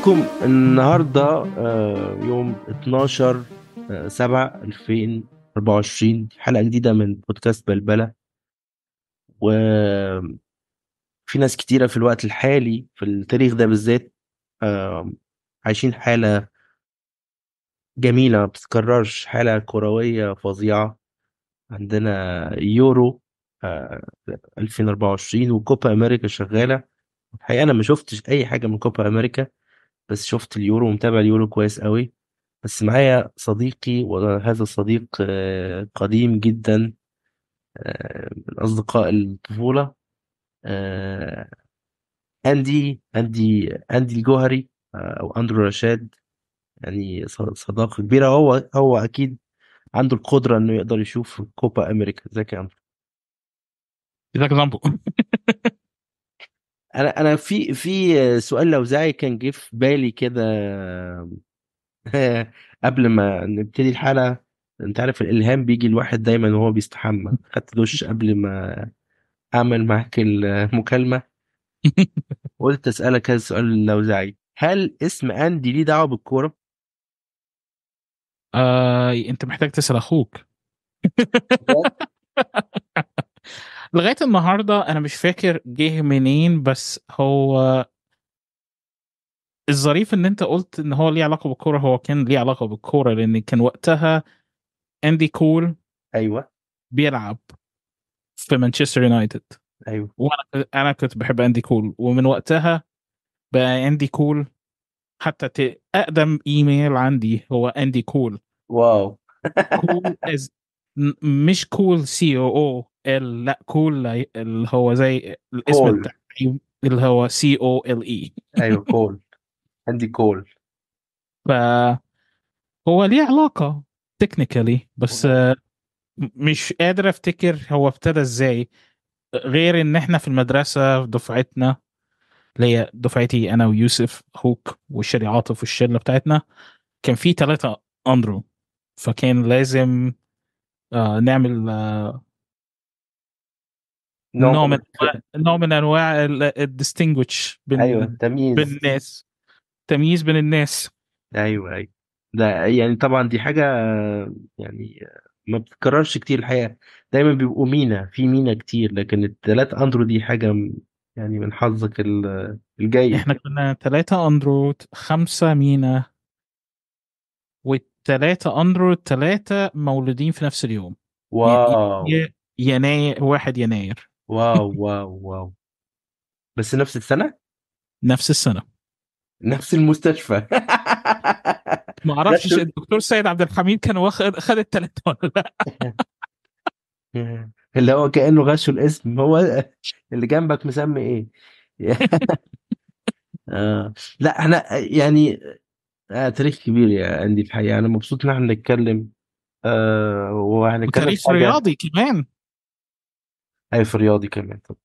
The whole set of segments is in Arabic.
بيكم النهارده آه، يوم 12 7 2024 حلقه جديده من بودكاست بلبله و في ناس كتيره في الوقت الحالي في التاريخ ده بالذات عايشين حاله جميله ما بتتكررش حاله كرويه فظيعه عندنا يورو 2024 آه، وكوبا امريكا شغاله الحقيقه انا ما شفتش اي حاجه من كوبا امريكا بس شفت اليورو ومتابع اليورو كويس قوي بس معايا صديقي وهذا الصديق آه، قديم جدا آه، من أصدقاء الطفولة آه، أندي أندي أندي الجوهري أو أندرو رشاد يعني صداقة كبيرة هو هو أكيد عنده القدرة إنه يقدر يشوف كوبا أمريكا ازيك يا أندرو ازيك يا انا انا في في سؤال لوزعي كان جه في بالي كده قبل ما نبتدي الحلقه انت عارف الالهام بيجي الواحد دايما وهو بيستحمى خدت دش قبل ما اعمل معاك المكالمه قلت اسالك هذا السؤال لوزعي هل اسم اندي ليه دعوه بالكوره؟ آه، انت محتاج تسال اخوك لغايه النهارده انا مش فاكر جه منين بس هو الظريف ان انت قلت ان هو ليه علاقه بالكوره هو كان ليه علاقه بالكوره لان كان وقتها اندي كول ايوه بيلعب في مانشستر يونايتد ايوه وانا انا كنت بحب اندي كول ومن وقتها بقى اندي كول حتى اقدم ايميل عندي هو اندي كول واو كول از مش كول سي او او ال لا كول اللي هو زي الاسم بتاع اللي هو سي او ال اي ايوه كول عندي كول ف هو ليه علاقه تكنيكالي بس مش قادر افتكر هو ابتدى ازاي غير ان احنا في المدرسه في دفعتنا اللي هي دفعتي انا ويوسف اخوك والشري عاطف والشله بتاعتنا كان في ثلاثه اندرو فكان لازم آه، نعمل آه، نوع من نوع من انواع الديستنجوش بين ايوه التمييز بين الناس تمييز بين الناس ايوه ايوه ده يعني طبعا دي حاجه يعني ما بتتكررش كتير الحقيقه دايما بيبقوا مينا في مينا كتير لكن التلات اندرو دي حاجه يعني من حظك الجاي احنا كنا ثلاثة اندرو خمسة مينا والثلاثة اندرو ثلاثة مولودين في نفس اليوم واو يناير 1 يناير واو واو واو بس نفس السنه؟ نفس السنه نفس المستشفى ما اعرفش الدكتور سيد عبد الحميد كان واخد خد الثلاث ولا لا اللي هو كانه غش الاسم هو اللي جنبك مسمي ايه آه. لا احنا يعني آه تاريخ كبير يا في الحقيقه انا مبسوط ان احنا نتكلم آه وهنتكلم تاريخ رياضي كمان اي في الرياضي كمان طب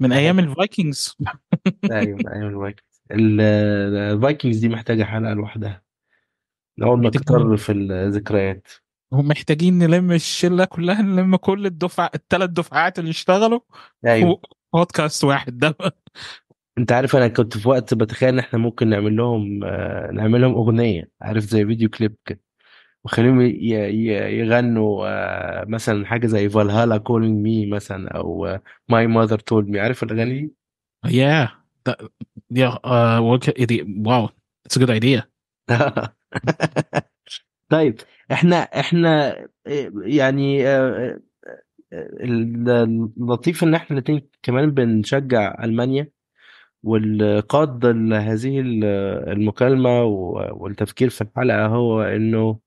من أيوة. ايام الفايكنجز ايوه من ايام الفايكنجز الفايكنجز دي محتاجه حلقه لوحدها لو ما تكرر في الذكريات هم محتاجين نلم الشله كلها نلم كل الدفعه الثلاث دفعات اللي اشتغلوا ايوه بودكاست واحد ده انت عارف انا كنت في وقت بتخيل ان احنا ممكن نعمل لهم آه، نعمل لهم اغنيه عارف زي فيديو كليب كده وخليهم يغنوا آه، مثلا حاجه زي فالهالا كولينج مي مثلا او ماي ماذر تولد مي عارف الاغاني دي؟ آه، يا إيه يا واو اتس ا جود ايديا طيب احنا احنا آه، يعني اللطيف ان احنا الاثنين كمان بنشجع المانيا والقاد لهذه المكالمه والتفكير في الحلقه هو انه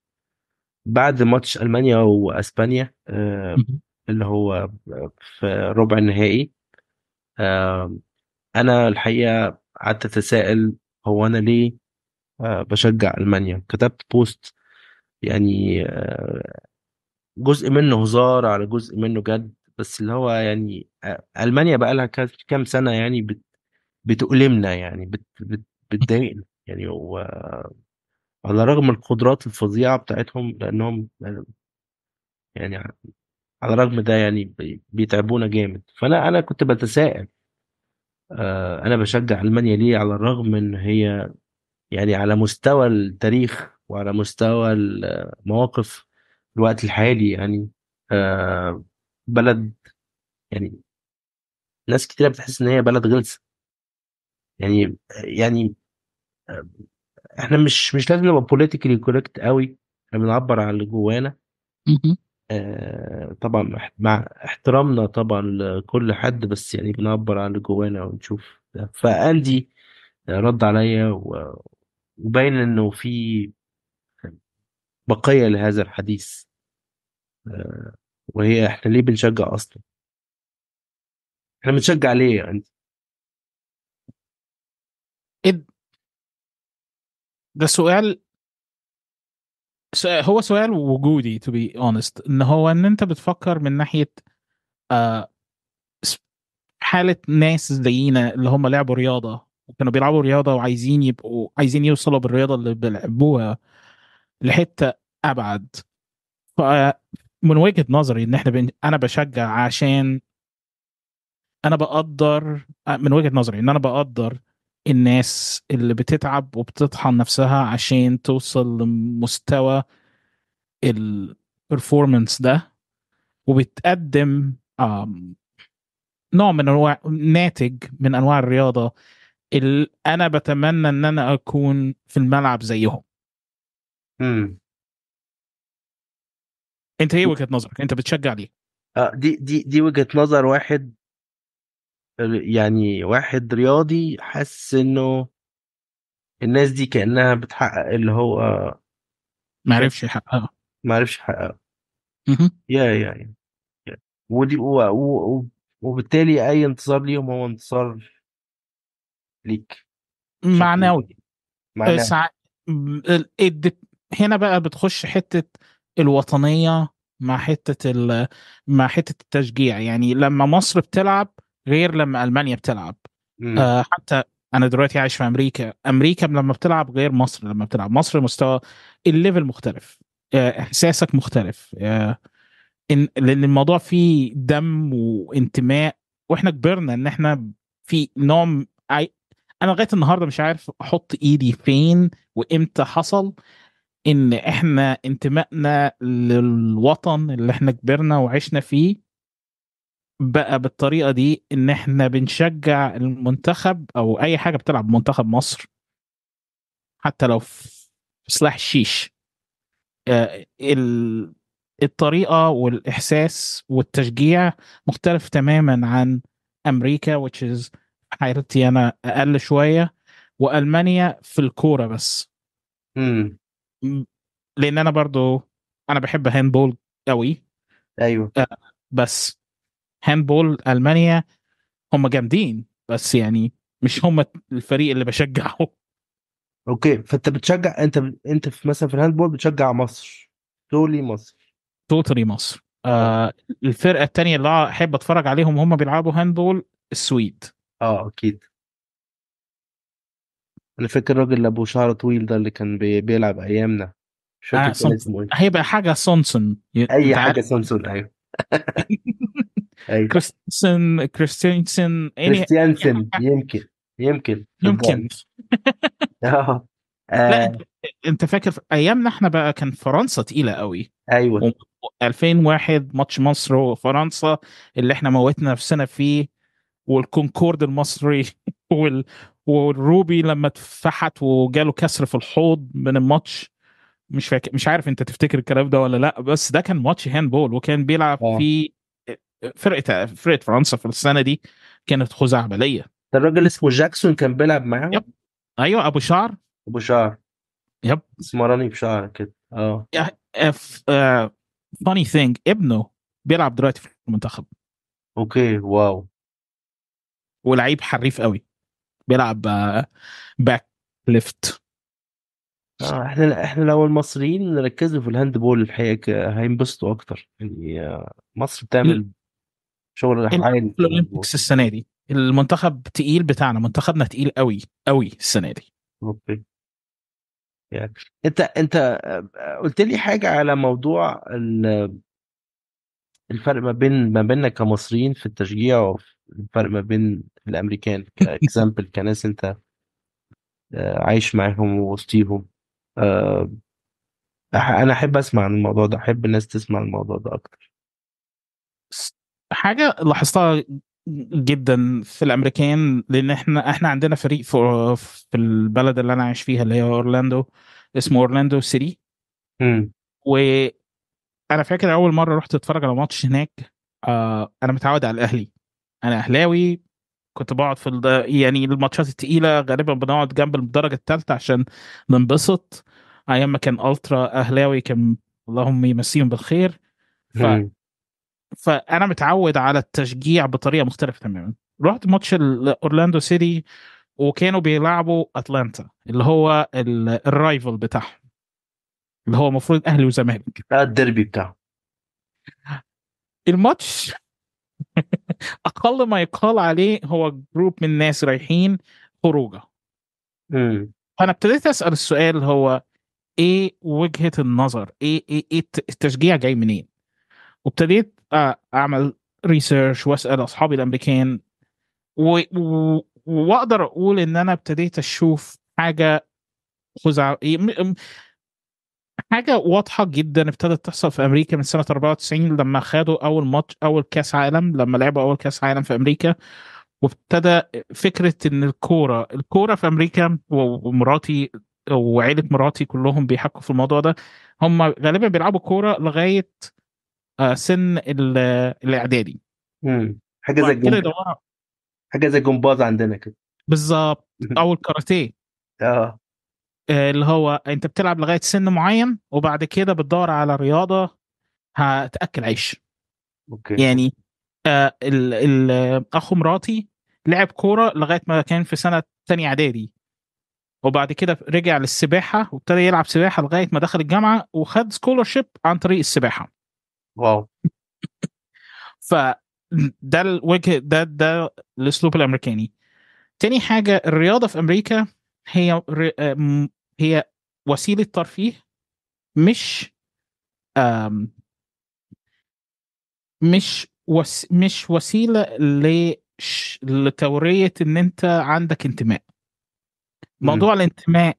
بعد ماتش المانيا واسبانيا آه، اللي هو في ربع النهائي آه، انا الحقيقه قعدت اتساءل هو انا ليه آه، بشجع المانيا كتبت بوست يعني جزء منه هزار على جزء منه جد بس اللي هو يعني المانيا بقى لها كام سنه يعني بتؤلمنا يعني بتضايقنا يعني على رغم القدرات الفظيعة بتاعتهم لأنهم يعني على الرغم ده يعني بيتعبونا جامد فأنا أنا كنت بتساءل آه، أنا بشجع ألمانيا ليه على الرغم إن هي يعني على مستوى التاريخ وعلى مستوى المواقف في الوقت الحالي يعني آه، بلد يعني ناس كتيرة بتحس إن هي بلد غلسة يعني يعني احنا مش مش لازم نبقى بوليتيكلي كوريكت قوي احنا بنعبر عن اللي جوانا آه، طبعا مع احترامنا طبعا لكل حد بس يعني بنعبر عن اللي جوانا ونشوف ده فاندي رد عليا وباين انه في بقيه لهذا الحديث آه، وهي احنا ليه بنشجع اصلا احنا بنشجع ليه يا اندي؟ ده سؤال هو سؤال وجودي تو بي اونست ان هو ان انت بتفكر من ناحيه آه، حاله ناس زينا اللي هم لعبوا رياضه وكانوا بيلعبوا رياضه وعايزين يبقوا عايزين يوصلوا بالرياضه اللي بيلعبوها لحته ابعد فمن وجهه نظري ان احنا بن... انا بشجع عشان انا بقدر آه، من وجهه نظري ان انا بقدر الناس اللي بتتعب وبتطحن نفسها عشان توصل لمستوى البرفورمانس ده وبتقدم نوع من انواع ناتج من انواع الرياضه اللي انا بتمنى ان انا اكون في الملعب زيهم. امم انت ايه وجهه نظرك؟ انت بتشجع ليه؟ آه دي دي دي وجهه نظر واحد يعني واحد رياضي حاسس انه الناس دي كانها بتحقق اللي هو ما عرفش يحققه ما عرفش يحققه يا يا يا ودي و... و... وبالتالي اي انتصار ليهم هو انتصار ليك معنوي معنوي سع... هنا بقى بتخش حته الوطنيه مع حته ال... مع حته التشجيع يعني لما مصر بتلعب غير لما المانيا بتلعب آه حتى انا دلوقتي عايش في امريكا امريكا لما بتلعب غير مصر لما بتلعب مصر مستوى الليفل مختلف آه، احساسك مختلف آه إن لان الموضوع فيه دم وانتماء واحنا كبرنا ان احنا في نوع انا لغايه النهارده مش عارف احط ايدي فين وامتى حصل ان احنا انتمائنا للوطن اللي احنا كبرنا وعشنا فيه بقى بالطريقه دي ان احنا بنشجع المنتخب او اي حاجه بتلعب منتخب مصر حتى لو في سلاح الشيش آه، الطريقه والاحساس والتشجيع مختلف تماما عن امريكا which is حيرتي انا اقل شويه والمانيا في الكوره بس لان انا برضو انا بحب هاندبول قوي ايوه آه، بس هاندبول المانيا هم جامدين بس يعني مش هم الفريق اللي بشجعه اوكي فانت بتشجع انت ب... انت في مثلا في الهاندبول بتشجع مصر تولي مصر توتالي مصر آه الفرقه الثانيه اللي احب اتفرج عليهم هم بيلعبوا هاندبول السويد اه اكيد انا فاكر الراجل اللي ابو شعر طويل ده اللي كان بي... بيلعب ايامنا شكله فاكر آه، اسمه ايه هيبقى حاجه سونسون اي حاجه سونسون ايوه أيوة. كريستنسن كريستنسن كريستيانسن يمكن يمكن يمكن اه لا آه. انت فاكر ايامنا احنا بقى كان فرنسا تقيله قوي ايوه 2001 ماتش مصر وفرنسا اللي احنا موتنا نفسنا فيه والكونكورد المصري وال والروبي لما اتفحت وجاله كسر في الحوض من الماتش مش فاكر مش عارف انت تفتكر الكلام ده ولا لا بس ده كان ماتش هاند بول وكان بيلعب آه. فيه فرقه فرقه فرنسا في السنه دي كانت خزعبليه ده الراجل اسمه جاكسون كان بيلعب معاهم يب ايوه ابو شعر ابو شعر يب اسمراني بشعر كده اه فاني آه، ثينج ابنه بيلعب دلوقتي في المنتخب اوكي واو ولعيب حريف قوي بيلعب باك آه، ليفت آه احنا احنا لو المصريين ركزوا في الهاند بول الحقيقه هينبسطوا اكتر يعني آه، مصر بتعمل شغل عالي الاولمبيكس السنه دي المنتخب تقيل بتاعنا منتخبنا تقيل قوي قوي السنه دي اوكي يعني انت انت قلت لي حاجه على موضوع الفرق ما بين ما بيننا كمصريين في التشجيع والفرق ما بين الامريكان كاكزامبل كناس انت آه، عايش معاهم ووسطيهم آه، انا احب اسمع عن الموضوع ده احب الناس تسمع الموضوع ده اكتر حاجه لاحظتها جدا في الامريكان لان احنا احنا عندنا فريق في, في البلد اللي انا عايش فيها اللي هي اورلاندو اسمه اورلاندو سيري وانا فاكر اول مره رحت اتفرج على ماتش هناك آه انا متعود على الاهلي انا اهلاوي كنت بقعد في الد... يعني الماتشات الثقيله غالبا بنقعد جنب الدرجه الثالثه عشان ننبسط ايام ما كان الترا اهلاوي كان اللهم يمسيهم بالخير ف... فانا متعود على التشجيع بطريقه مختلفه تماما رحت ماتش اورلاندو سيتي وكانوا بيلعبوا اتلانتا اللي هو الرايفل بتاعهم اللي هو المفروض اهلي وزمالك ده الديربي بتاعهم الماتش اقل ما يقال عليه هو جروب من ناس رايحين خروجه فانا ابتديت اسال السؤال هو ايه وجهه النظر ايه ايه, إيه التشجيع جاي منين وابتديت اعمل ريسيرش واسال اصحابي الامريكان و... و... واقدر اقول ان انا ابتديت اشوف حاجه خزع حاجه واضحه جدا ابتدت تحصل في امريكا من سنه 94 لما خدوا اول ماتش اول كاس عالم لما لعبوا اول كاس عالم في امريكا وابتدى فكره ان الكوره الكوره في امريكا ومراتي وعيله مراتي كلهم بيحكوا في الموضوع ده هم غالبا بيلعبوا كوره لغايه آه، سن الاعدادي حاجه زي الجمباز حاجه زي الجمباز عندنا كده بالظبط او الكاراتيه آه. اه اللي هو انت بتلعب لغايه سن معين وبعد كده بتدور على رياضه هتاكل عيش اوكي يعني آه ال ال اخو مراتي لعب كوره لغايه ما كان في سنه ثانيه اعدادي وبعد كده رجع للسباحه وابتدى يلعب سباحه لغايه ما دخل الجامعه وخد سكولرشيب عن طريق السباحه واو ف ده الوجه ده ده الاسلوب الامريكاني تاني حاجه الرياضه في امريكا هي هي وسيله ترفيه مش مش وس مش وسيله لتوريه ان انت عندك انتماء موضوع الانتماء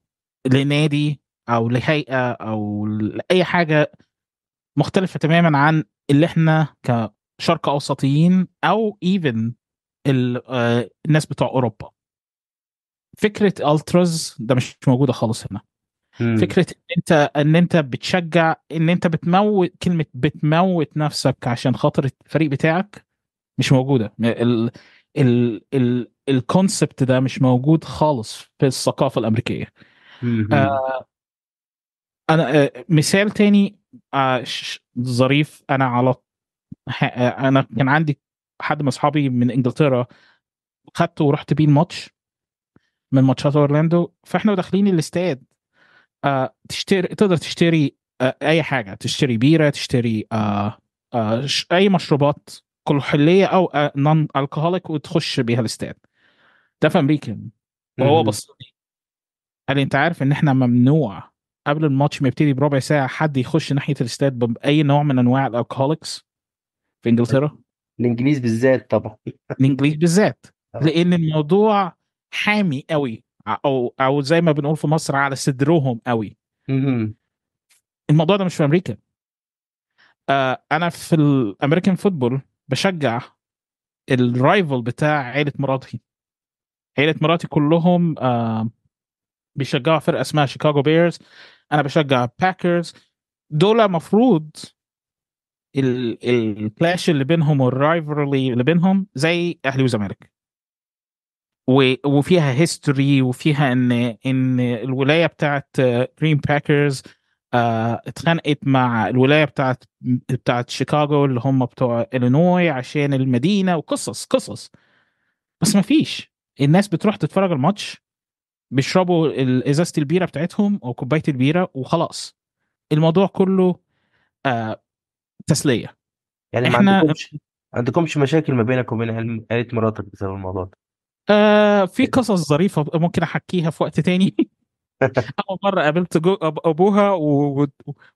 لنادي او لهيئه او لاي حاجه مختلفه تماما عن اللي احنا كشرق اوسطيين او ايفن آه، الناس بتوع اوروبا فكره التراز ده مش موجوده خالص هنا مم. فكره ان انت ان انت بتشجع ان انت بتموت كلمه بتموت نفسك عشان خاطر الفريق بتاعك مش موجوده ال ال ال الكونسبت ده مش موجود خالص في الثقافه الامريكيه آه انا آه، مثال تاني آه، ظريف انا على آه، انا كان عندي حد من اصحابي من انجلترا خدته ورحت بيه الماتش من ماتشات اورلاندو فاحنا داخلين الاستاد تشتري تقدر تشتري اي حاجه تشتري بيره تشتري اي مشروبات كحوليه او نون الكهوليك وتخش بيها الاستاد ده في امريكا وهو بص لي قال انت عارف ان احنا ممنوع قبل الماتش ما يبتدي بربع ساعه حد يخش ناحيه الاستاد باي نوع من انواع الالكوهوليكس في انجلترا الانجليز بالذات طبعا الانجليز بالذات آه. لان الموضوع حامي قوي او او زي ما بنقول في مصر على صدرهم قوي الموضوع ده مش في امريكا آه انا في الامريكان فوتبول بشجع الرايفل بتاع عيله مراتي عيله مراتي كلهم آه بيشجعوا فرقه اسمها شيكاغو بيرز انا بشجع باكرز دول مفروض الكلاش اللي بينهم والرايفرلي اللي بينهم زي اهلي وزمالك وفيها هيستوري وفيها ان ان الولايه بتاعت جرين باكرز اه اتخانقت مع الولايه بتاعت بتاعت شيكاغو اللي هم بتوع الينوي عشان المدينه وقصص قصص بس ما فيش الناس بتروح تتفرج الماتش بيشربوا ازازه البيره بتاعتهم او كوبايه البيره وخلاص الموضوع كله آه تسليه يعني احنا ما عندكمش ما عندكمش مشاكل ما بينك وبين عيله مراتك بسبب الموضوع ده آه في قصص ظريفه ممكن احكيها في وقت تاني اول مره قابلت جو ابوها و...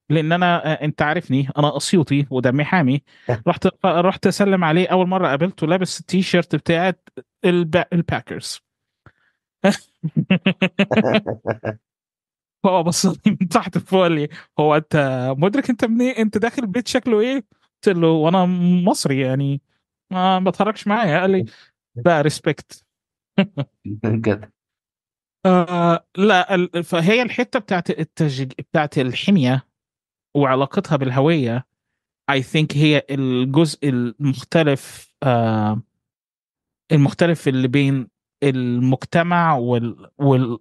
لان انا آه، انت عارفني انا اسيوطي ودمي حامي رحت رحت اسلم عليه اول مره قابلته لابس التيشيرت بتاعت الب... الباكرز بابا بص لي من تحت فوق لي هو انت مدرك انت منين انت داخل البيت شكله ايه؟ قلت له وانا مصري يعني ما بتحركش معايا قال لي لا ريسبكت جد آه لا فهي الحته بتاعت التج... بتاعت الحميه وعلاقتها بالهويه اي ثينك هي الجزء المختلف آه المختلف اللي بين المجتمع وال, وال...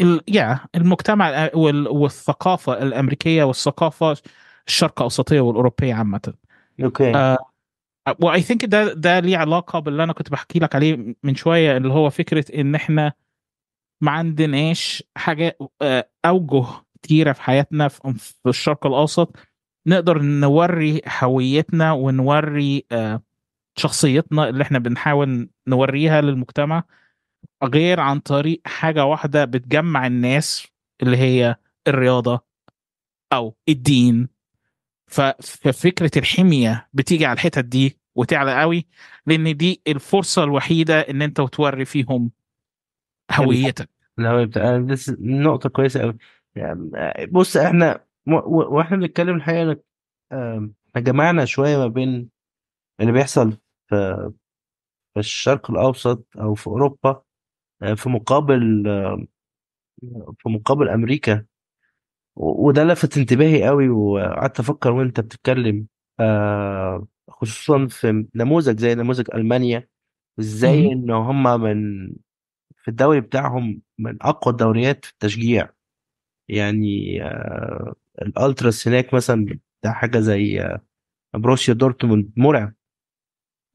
ال... يا المجتمع وال... والثقافه الامريكيه والثقافه الشرق اوسطيه والاوروبيه عامه اوكي آه واي ثينك ده ده ليه علاقه باللي انا كنت بحكي لك عليه من شويه اللي هو فكره ان احنا ما عندناش حاجه آه، اوجه كتيره في حياتنا في الشرق الاوسط نقدر نوري هويتنا ونوري آه شخصيتنا اللي احنا بنحاول نوريها للمجتمع غير عن طريق حاجه واحده بتجمع الناس اللي هي الرياضه او الدين ففكره الحميه بتيجي على الحتت دي وتعلى قوي لان دي الفرصه الوحيده ان انت توري فيهم هويتك نقطه كويسه قوي يعني، بص احنا واحنا بنتكلم الحقيقه احنا جمعنا شويه ما بين اللي بيحصل في في الشرق الاوسط او في اوروبا آه، في مقابل آه، في مقابل امريكا وده لفت انتباهي قوي وقعدت افكر وانت بتتكلم آه، خصوصا في نموذج زي نموذج المانيا ازاي ان هم من في الدوري بتاعهم من اقوى الدوريات في التشجيع يعني الالتراس هناك مثلا ده حاجه زي بروسيا دورتموند مرعب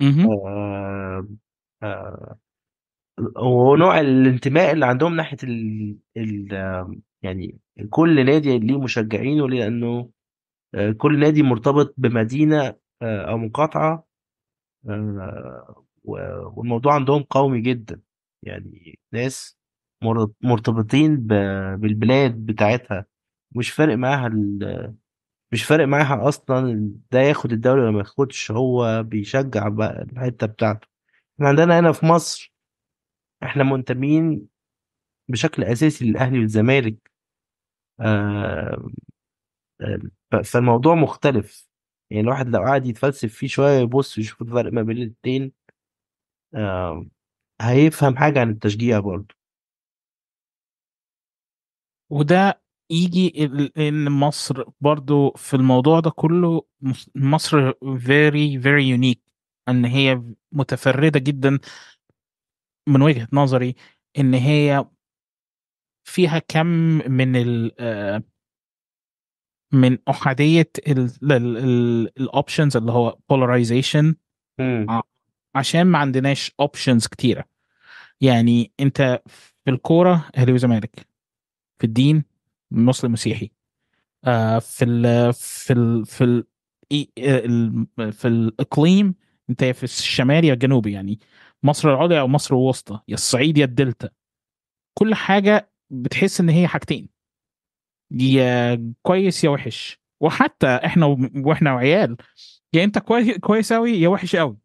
آه، آه، ونوع الانتماء اللي عندهم ناحية الـ الـ يعني كل نادي ليه مشجعينه لأنه آه، كل نادي مرتبط بمدينة أو مقاطعة والموضوع عندهم قومي جدًا، يعني ناس مرتبطين بالبلاد بتاعتها، مش فارق معاها مش فارق معاها اصلا ده ياخد الدوري ولا ما ياخدش هو بيشجع بقى الحته بتاعته احنا عندنا هنا في مصر احنا منتمين بشكل اساسي للاهلي والزمالك آه, آه، فالموضوع مختلف يعني الواحد لو قعد يتفلسف فيه شويه يبص يشوف الفرق ما بين الاتنين آه هيفهم حاجه عن التشجيع برضه وده يجي ان مصر برضو في الموضوع ده كله مصر فيري فيري يونيك ان هي متفرده جدا من وجهه نظري ان هي فيها كم من ال آه، من احاديه الاوبشنز اللي هو بولاريزيشن آه، عشان ما عندناش اوبشنز كتيره يعني انت في الكوره اهلي وزمالك في الدين مسلم مسيحي آه، في ال في ال في ال آه، في الاقليم انت في الشمال يا الجنوب يعني مصر العليا او مصر الوسطى يا الصعيد يا الدلتا كل حاجه بتحس ان هي حاجتين يا كويس يا وحش وحتى احنا واحنا وعيال يا انت كويس كويس قوي يا وحش قوي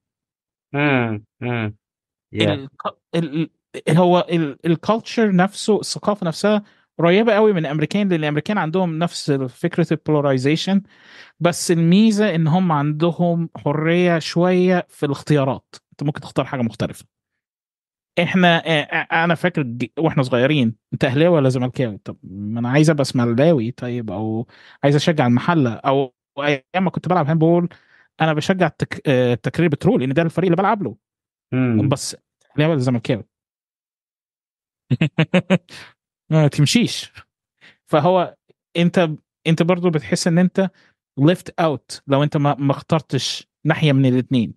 هو الكالتشر نفسه الثقافه نفسها قريبه قوي من الامريكان لان الامريكان عندهم نفس فكره البولرايزيشن بس الميزه ان هم عندهم حريه شويه في الاختيارات انت ممكن تختار حاجه مختلفه احنا آه، آه، انا فاكر واحنا صغيرين انت اهلاوي ولا زملكاوي طب ما انا عايز ابقى اسماعيلاوي طيب او عايز اشجع المحله او ايام ما كنت بلعب هاند بول انا بشجع التك... آه، تكرير بترول لان ده الفريق اللي بلعب له مم. بس اهلاوي ولا زملكاوي ما تمشيش فهو انت انت برضو بتحس ان انت ليفت اوت لو انت ما اخترتش ناحيه من الاثنين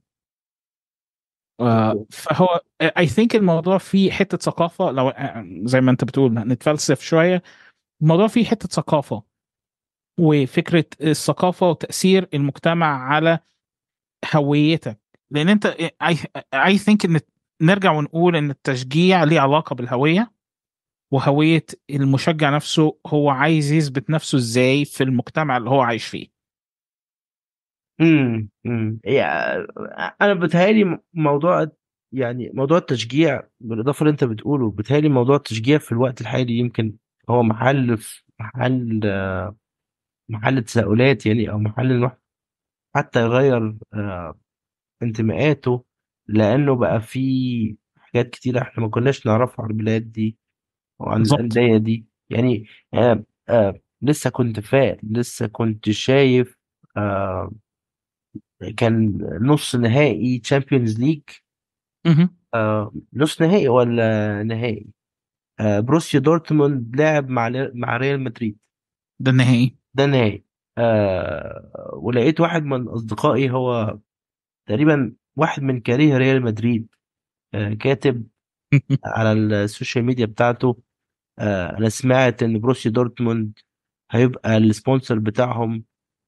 آه، فهو اي ثينك الموضوع فيه حته ثقافه لو آه، زي ما انت بتقول نتفلسف شويه الموضوع فيه حته ثقافه وفكره الثقافه وتاثير المجتمع على هويتك لان انت اي ثينك ان نرجع ونقول ان التشجيع ليه علاقه بالهويه وهويه المشجع نفسه هو عايز يثبت نفسه ازاي في المجتمع اللي هو عايش فيه امم يعني انا بتهيألي موضوع يعني موضوع التشجيع بالاضافه اللي انت بتقوله بتهيألي موضوع التشجيع في الوقت الحالي يمكن هو محل محل محل تساؤلات يعني او محل الواحد حتى يغير آه، انتماءاته لانه بقى في حاجات كتيرة احنا ما كناش نعرفها على البلاد دي وعن بالظبط. الانديه دي يعني آه آه لسه كنت فاق لسه كنت شايف آه كان نص نهائي تشامبيونز ليج مهم. آه نص نهائي ولا نهائي آه بروسيا دورتموند لعب مع مع ريال مدريد ده النهائي ده النهائي آه ولقيت واحد من اصدقائي هو تقريبا واحد من كاريه ريال مدريد آه كاتب على السوشيال ميديا بتاعته آه انا سمعت ان بروسيا دورتموند هيبقى السبونسر بتاعهم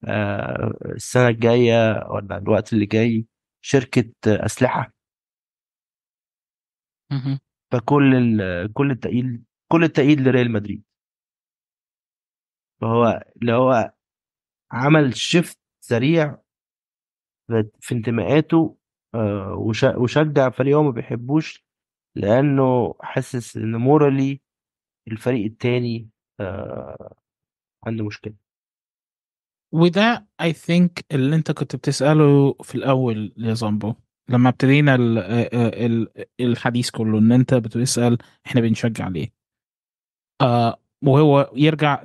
آه السنه الجايه ولا الوقت اللي جاي شركه آه اسلحه فكل كل التأييد كل التأييد لريال مدريد فهو اللي هو عمل شيفت سريع في انتماءاته آه، وشجع فريق هو ما بيحبوش لانه حاسس ان مورالي الفريق الثاني آه، عنده مشكله وده اي ثينك اللي انت كنت بتساله في الاول يا زامبو لما ابتدينا آه، آه، الحديث كله ان انت بتسال احنا بنشجع ليه وهو يرجع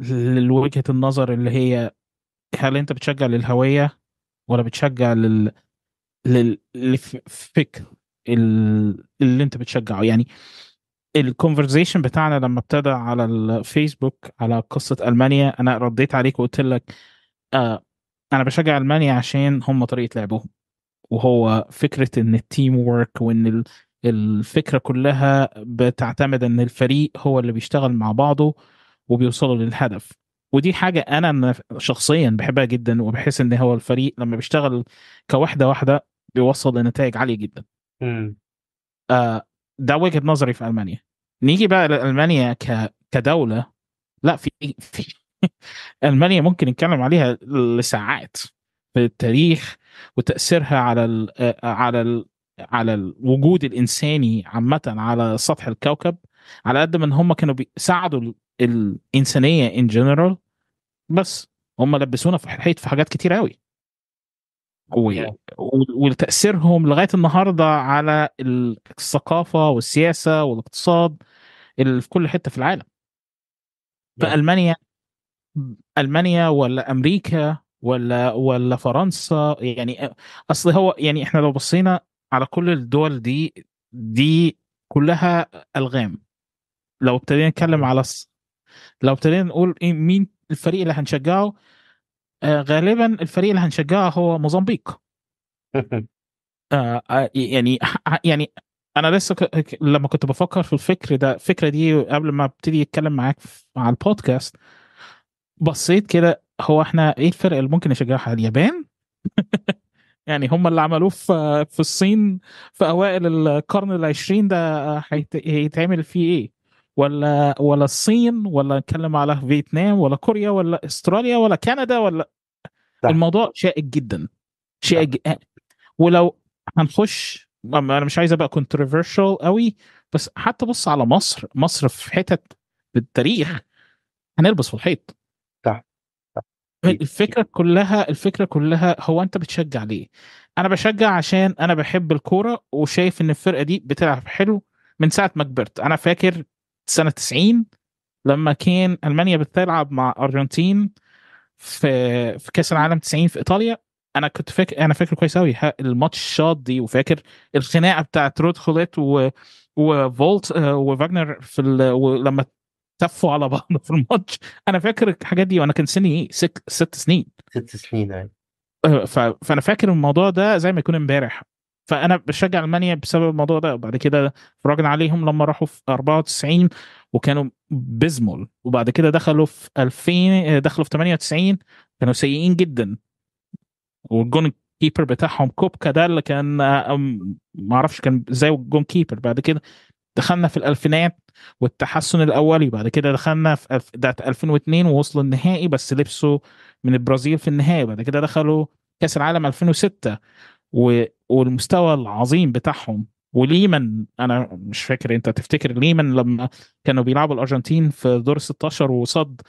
لوجهه النظر اللي هي هل انت بتشجع للهويه ولا بتشجع لل للفكر اللي انت بتشجعه يعني الكونفرزيشن بتاعنا لما ابتدى على الفيسبوك على قصه المانيا انا رديت عليك وقلت لك آه انا بشجع المانيا عشان هم طريقه لعبهم وهو فكره ان التيم وورك وان الفكره كلها بتعتمد ان الفريق هو اللي بيشتغل مع بعضه وبيوصلوا للهدف ودي حاجه انا شخصيا بحبها جدا وبحس ان هو الفريق لما بيشتغل كوحده واحده بيوصل لنتائج عاليه جدا. آه ده وجهه نظري في المانيا نيجي بقى لالمانيا ك... كدوله لا في في المانيا ممكن نتكلم عليها لساعات في التاريخ وتاثيرها على ال على ال على الوجود الانساني عامه على سطح الكوكب على قد ما ان هم كانوا بيساعدوا الانسانيه ان جنرال بس هم لبسونا في الحيط في حاجات كتير قوي يعني. ولتاثيرهم لغايه النهارده على الثقافه والسياسه والاقتصاد اللي في كل حته في العالم نعم. فالمانيا المانيا ولا امريكا ولا ولا فرنسا يعني اصل هو يعني احنا لو بصينا على كل الدول دي دي كلها الغام لو ابتدينا نتكلم نعم. على لو ابتدينا نقول إيه مين الفريق اللي هنشجعه آه، غالبا الفريق اللي هنشجعه هو موزمبيق آه، آه، يعني يعني انا لسه ك... لما كنت بفكر في الفكر ده الفكره دي قبل ما ابتدي اتكلم معاك على البودكاست بصيت كده هو احنا ايه الفرق اللي ممكن نشجعها اليابان يعني هم اللي عملوه في في الصين في اوائل القرن العشرين ده هيتعمل فيه ايه ولا ولا الصين ولا نتكلم على فيتنام ولا كوريا ولا استراليا ولا كندا ولا ده. الموضوع شائك جدا شائك ولو هنخش انا مش عايز ابقى كونتروفيرشال قوي بس حتى بص على مصر مصر في حتت بالتاريخ هنلبس في الحيط الفكره كلها الفكره كلها هو انت بتشجع ليه انا بشجع عشان انا بحب الكوره وشايف ان الفرقه دي بتلعب حلو من ساعه ما كبرت انا فاكر سنه 90 لما كان المانيا بتلعب مع ارجنتين في في كاس العالم 90 في ايطاليا انا كنت فاكر انا فاكر كويس قوي الماتش شاط دي وفاكر الخناقه بتاعت رود خوليت و... وفولت آه، وفاجنر في ال... ولما تفوا على بعض في الماتش انا فاكر الحاجات دي وانا كان سني ايه ست سنين ست سنين يعني ف... فانا فاكر الموضوع ده زي ما يكون امبارح فانا بشجع المانيا بسبب الموضوع ده وبعد كده اتفرجنا عليهم لما راحوا في 94 وكانوا بيزمول وبعد كده دخلوا في 2000 دخلوا في 98 كانوا سيئين جدا والجون كيبر بتاعهم كوبكا ده اللي كان ما اعرفش كان ازاي الجون كيبر بعد كده دخلنا في الالفينات والتحسن الاولي بعد كده دخلنا في ده 2002 ووصلوا النهائي بس لبسوا من البرازيل في النهائي بعد كده دخلوا كاس العالم 2006 و والمستوى العظيم بتاعهم وليمن انا مش فاكر انت تفتكر ليمن لما كانوا بيلعبوا الارجنتين في دور 16 وصد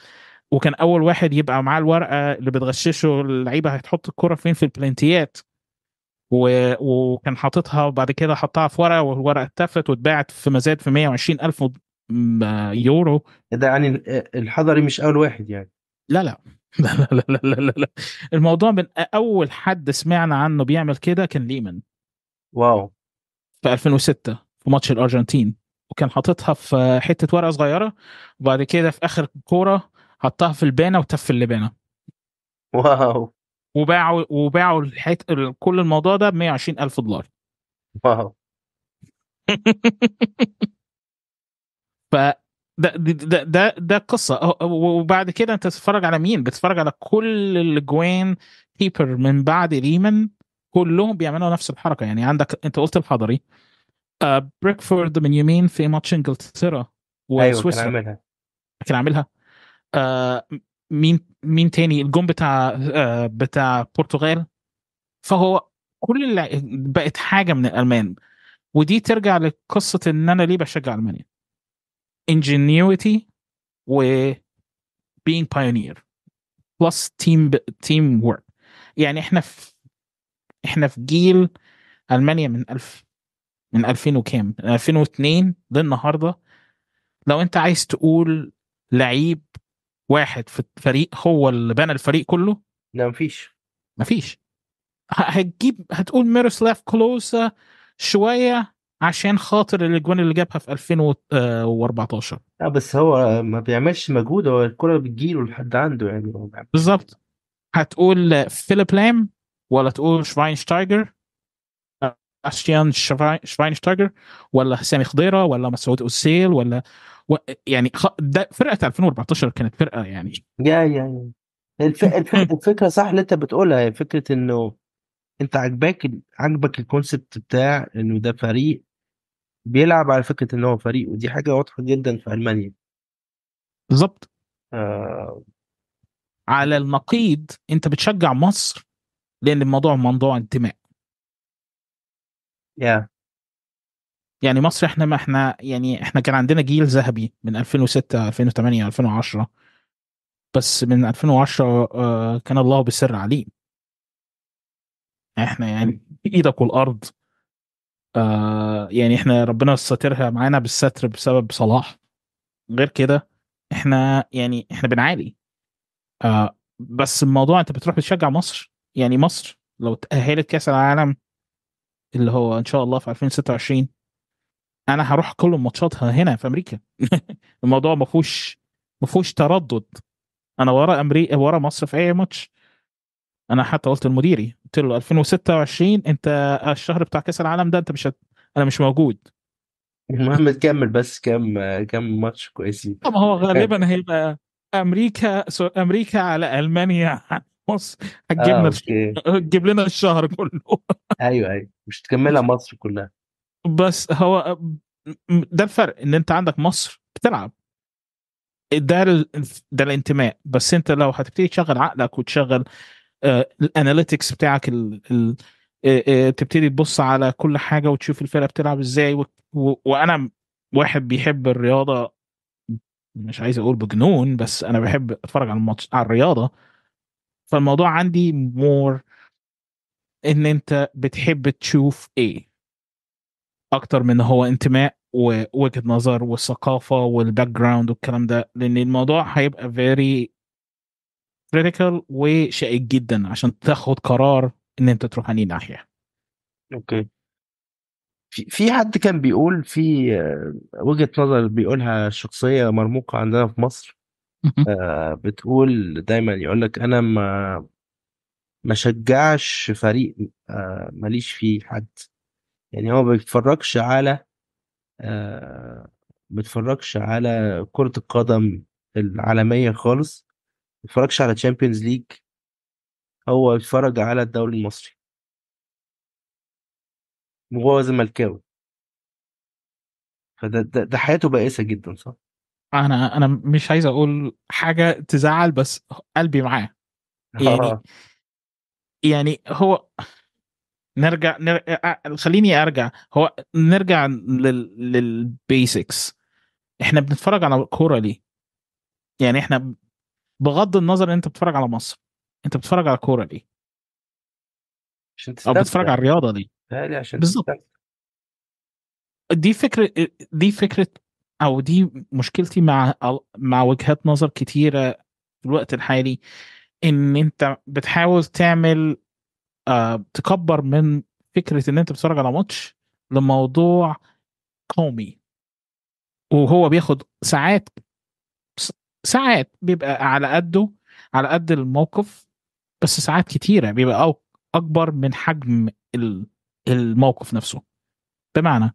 وكان اول واحد يبقى معاه الورقه اللي بتغششه اللعيبه هتحط الكره فين في البلانتيات و... وكان حاططها وبعد كده حطها في ورقه والورقه اتفت واتباعت في مزاد في 120 الف يورو إيه ده يعني آه، الحضري مش اول واحد يعني لا لا لا, لا لا لا لا لا الموضوع من اول حد سمعنا عنه بيعمل كده كان ليمن واو في 2006 في ماتش الارجنتين وكان حاططها في حته ورقه صغيره وبعد كده في اخر كوره حطها في البانه وتف اللبانه واو وباعوا وباعوا الحت... كل الموضوع ده ب 120 الف دولار واو ف ده ده ده, ده قصه وبعد كده انت بتتفرج على مين؟ بتتفرج على كل الجوين كيبر من بعد ريمان كلهم بيعملوا نفس الحركه يعني عندك انت قلت الحضري بريكفورد آه، من يومين في ماتش انجلترا وسويسرا ايوه كان عاملها كان عاملها آه، مين مين تاني الجون بتاع آه، بتاع البرتغال فهو كل اللي بقت حاجه من الالمان ودي ترجع لقصه ان انا ليه بشجع المانيا ingenuity و being pioneer plus team team work يعني احنا في احنا في جيل المانيا من الف من 2000 وكام من 2002 للنهارده لو انت عايز تقول لعيب واحد في الفريق هو اللي بنى الفريق كله لا مفيش مفيش هتجيب هتقول ميروسلاف كلوسا شويه عشان خاطر الاجوان اللي جابها في 2014 لا بس هو ما بيعملش مجهود هو الكره بتجيله لحد عنده يعني بالظبط هتقول فيليب لام ولا تقول شفاينشتايجر اشتيان شفاينشتايجر ولا سامي خضيره ولا مسعود اوسيل ولا و... يعني خ... ده فرقه 2014 كانت فرقه يعني يا يا الف... الف... الفكره صح اللي انت بتقولها هي فكره انه انت عجبك عجبك الكونسبت بتاع انه ده فريق بيلعب على فكره ان هو فريق ودي حاجه واضحه جدا في المانيا بالظبط آه. على النقيض انت بتشجع مصر لان الموضوع موضوع انتماء yeah. يعني مصر احنا ما احنا يعني احنا كان عندنا جيل ذهبي من 2006 2008 2010 بس من 2010 آه، كان الله بسر عليه احنا يعني ايدك والارض آه يعني احنا ربنا ساترها معانا بالستر بسبب صلاح غير كده احنا يعني احنا بنعاني آه بس الموضوع انت بتروح بتشجع مصر يعني مصر لو تأهلت كأس العالم اللي هو ان شاء الله في 2026 انا هروح كل ماتشاتها هنا في امريكا الموضوع ما فيهوش ما فيهوش تردد انا ورا امريكا ورا مصر في اي ماتش انا حتى قلت لمديري قلت له 2026 انت الشهر بتاع كاس العالم ده انت مش هت... انا مش موجود المهم تكمل بس كم كم ماتش كويسين ما هو غالبا هيبقى امريكا امريكا على المانيا مصر هتجيبنا آه، هتجيب لنا الشهر كله ايوه ايوه مش تكملها مصر كلها بس هو ده الفرق ان انت عندك مصر بتلعب ده ال... ده الانتماء بس انت لو هتبتدي تشغل عقلك وتشغل الاناليتكس بتاعك الـ الـ آه، آه، تبتدي تبص على كل حاجه وتشوف الفرقه بتلعب ازاي وانا واحد بيحب الرياضه مش عايز اقول بجنون بس انا بحب اتفرج على الماتش على الرياضه فالموضوع عندي مور ان انت بتحب تشوف ايه اكتر من هو انتماء ووجهه نظر والثقافه والباك جراوند والكلام ده لان الموضوع هيبقى فيري كريتيكال وشائك جدا عشان تاخد قرار ان انت تروح انهي ناحيه اوكي في في حد كان بيقول في آه، وجهه نظر بيقولها شخصيه مرموقه عندنا في مصر آه، بتقول دايما يقول لك انا ما ما شجعش فريق آه، ماليش فيه حد يعني هو ما بيتفرجش على ما بيتفرجش على كرة القدم العالمية خالص بيتفرجش على تشامبيونز ليج هو بيتفرج على الدوري المصري وهو زملكاوي فده ده, ده حياته بائسه جدا صح انا انا مش عايز اقول حاجه تزعل بس قلبي معاه يعني آه. يعني هو نرجع, نرجع خليني ارجع هو نرجع لل... للبيسكس احنا بنتفرج على الكوره ليه يعني احنا بغض النظر ان انت بتتفرج على مصر انت بتتفرج على الكوره ليه؟ عشان تستمتع او بتتفرج على الرياضه دي بالظبط دي فكره دي فكره او دي مشكلتي مع مع وجهات نظر كتيره في الوقت الحالي ان انت بتحاول تعمل آه، تكبر من فكره ان انت بتتفرج على ماتش لموضوع قومي وهو بياخد ساعات ساعات بيبقى على قده على قد الموقف بس ساعات كتيره بيبقى اكبر من حجم الموقف نفسه بمعنى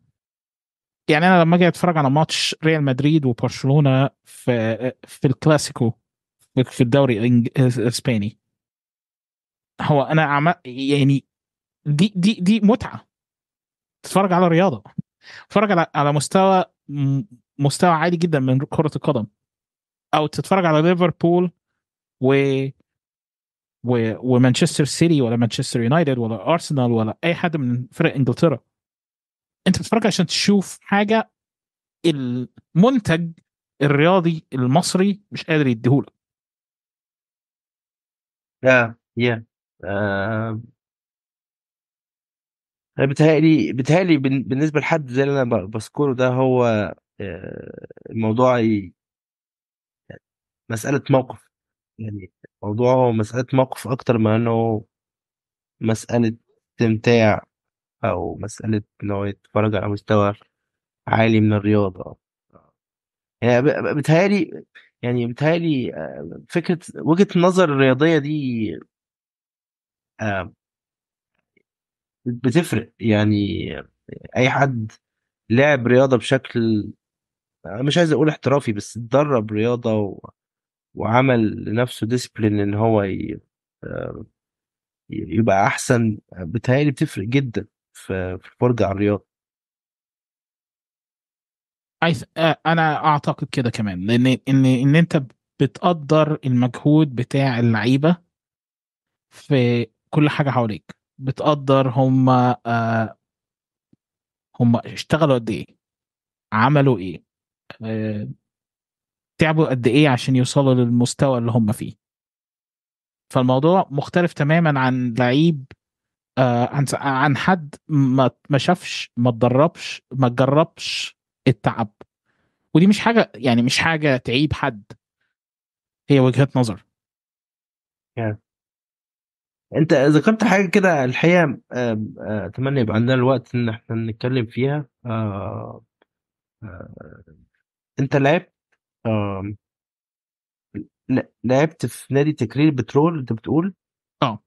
يعني انا لما اجي اتفرج على ماتش ريال مدريد وبرشلونه في في الكلاسيكو في الدوري الاسباني هو انا عم يعني دي دي دي متعه تتفرج على رياضه تتفرج على على مستوى مستوى عالي جدا من كره القدم او تتفرج على ليفربول و و ومانشستر سيتي ولا مانشستر يونايتد ولا ارسنال ولا اي حد من فرق انجلترا انت بتتفرج عشان تشوف حاجه المنتج الرياضي المصري مش قادر يديهولك يا آه، يا بتهيألي بتهيألي بالنسبة لحد زي اللي أنا بذكره ده هو آه، الموضوع مساله موقف يعني موضوع مساله موقف اكتر ما انه مساله استمتاع او مساله ان هو يتفرج على مستوى عالي من الرياضه يعني بتهيألي يعني بتهيألي آه، فكرة وجهة النظر الرياضية دي آه، بتفرق يعني أي حد لعب رياضة بشكل آه، مش عايز أقول احترافي بس اتدرب رياضة وعمل لنفسه ديسبلين ان هو آه، يبقى احسن بتهيألي بتفرق جدا في الفرجه على الرياضه آه، انا اعتقد كده كمان لان ان ان انت بتقدر المجهود بتاع اللعيبه في كل حاجه حواليك بتقدر هم آه، هم اشتغلوا قد ايه عملوا ايه تعبوا قد ايه عشان يوصلوا للمستوى اللي هم فيه فالموضوع مختلف تماما عن لعيب آه عن عن حد ما ما شافش ما اتدربش ما جربش التعب ودي مش حاجه يعني مش حاجه تعيب حد هي وجهه نظر يعني. انت ذكرت حاجه كده الحقيقه آه، اتمنى يبقى عندنا الوقت ان احنا نتكلم فيها آه، آه، انت لعبت لعبت في نادي تكرير بترول انت بتقول اه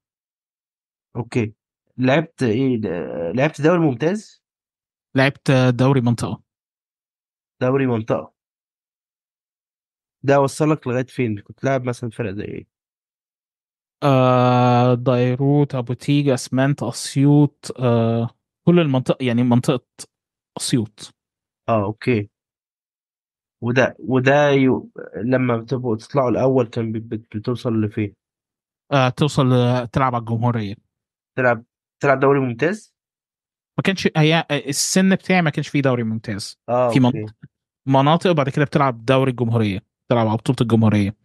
اوكي لعبت ايه لعبت دوري ممتاز لعبت دوري منطقه دوري منطقه ده وصلك لغايه فين كنت لاعب مثلا فرق زي ايه آه ديروت ابو تيجا اسمنت اسيوط آه كل المنطقه يعني منطقه اسيوط اه اوكي وده وده ي... لما بتبقوا تطلعوا الاول كان بتوصل لفين؟ آه توصل آه، تلعب على الجمهوريه تلعب تلعب دوري ممتاز؟ ما كانش هي السن بتاعي ما كانش فيه دوري ممتاز آه في مناطق مناطق وبعد كده بتلعب دوري الجمهوريه بتلعب على بطوله الجمهوريه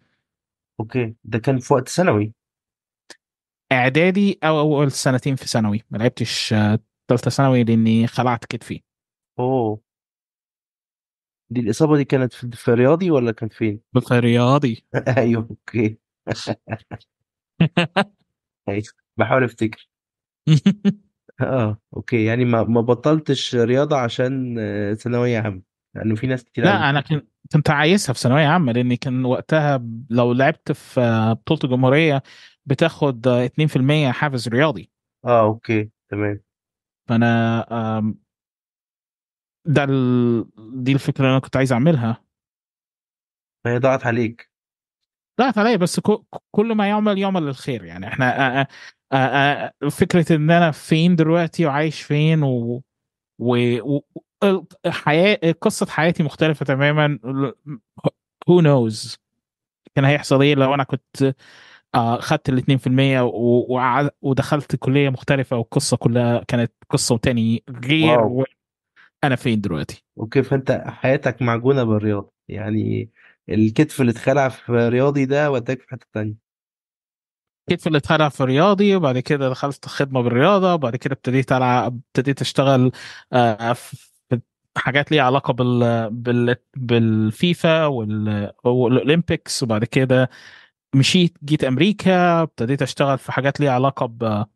اوكي ده كان في وقت ثانوي اعدادي او اول سنتين في ثانوي ما لعبتش ثالثه آه، ثانوي لاني خلعت كتفي اوه دي الاصابه دي كانت في رياضي ولا كان فين؟ في رياضي ايوه اوكي ايوه بحاول افتكر اه اوكي يعني ما ما بطلتش رياضه عشان آه، ثانويه عامه لانه يعني في ناس كتير لا انا كنت كنت عايزها في ثانويه عامه لان كان وقتها لو لعبت في بطوله الجمهوريه بتاخد 2% حافز رياضي اه اوكي تمام فانا ده ال... دي الفكره اللي انا كنت عايز اعملها فهي ضاعت عليك ضاعت عليا بس كل ما يعمل يعمل للخير يعني احنا آآ آآ فكره ان انا فين دلوقتي وعايش فين و, و... و... حياة قصة حياتي مختلفة تماما هو نوز كان هيحصل ايه لو انا كنت آه، خدت ال 2% ودخلت كلية مختلفة والقصة كلها كانت قصة تاني غير واو. انا فين دلوقتي وكيف انت حياتك معجونه بالرياضه يعني الكتف اللي اتخلع في رياضي ده وداك في حته تانية الكتف اللي اتخلع في رياضي وبعد كده دخلت خدمه بالرياضه وبعد كده ابتديت العب ابتديت اشتغل آه، في حاجات ليها علاقه بال بال بالفيفا والاولمبيكس وبعد كده مشيت جيت امريكا ابتديت اشتغل في حاجات ليها علاقه ببودكاست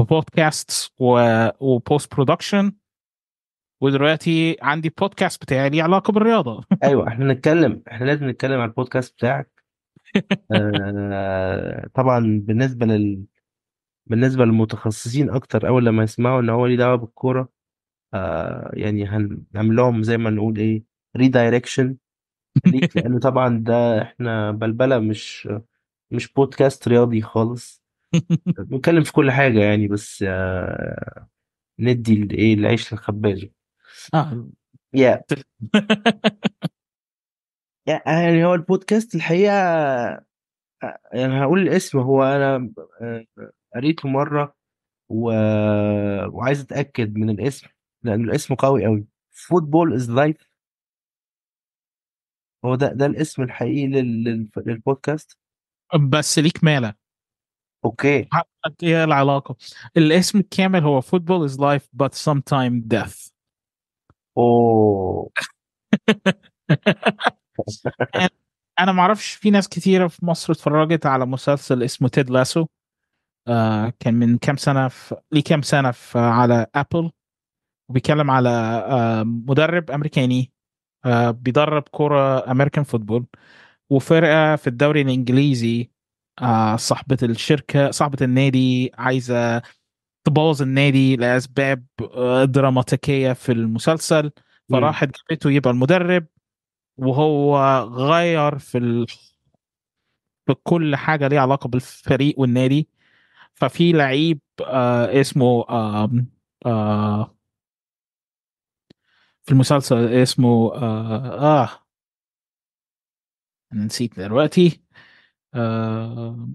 بودكاست وبوست برودكشن ودلوقتي عندي بودكاست بتاعي ليه علاقه بالرياضه ايوه احنا نتكلم احنا لازم نتكلم على البودكاست بتاعك آه طبعا بالنسبه لل بالنسبه للمتخصصين اكتر اول لما يسمعوا ان هو ليه دعوه بالكوره آه يعني هنعمل لهم زي ما نقول ايه ريدايركشن لانه طبعا ده احنا بلبله مش مش بودكاست رياضي خالص بنتكلم في كل حاجه يعني بس آه ندي الايه العيش للخبازه اه نعم. يا يعني هو البودكاست الحقيقه يعني هقول الاسم هو انا آه، قريته مره و... وعايز اتاكد من الاسم لان الاسم قوي قوي فوتبول از لايف هو ده ده الاسم الحقيقي لل... للبودكاست بس ليك ماله اوكي ايه العلاقه الاسم الكامل هو فوتبول از لايف بات سم تايم ديث اوه انا ما اعرفش في ناس كثيره في مصر اتفرجت على مسلسل اسمه تيد لاسو آه كان من كام سنه في ليه كام سنه في على ابل وبيتكلم على آه مدرب امريكاني آه بيدرب كوره امريكان فوتبول وفرقه في الدوري الانجليزي آه صاحبه الشركه صاحبه النادي عايزه تبوظ النادي لاسباب آه، دراماتيكيه في المسلسل فراحت جابته يبقى المدرب وهو غير في ال... في كل حاجه ليها علاقه بالفريق والنادي ففي لعيب آه اسمه آه آه في المسلسل اسمه اه, آه نسيت دلوقتي آه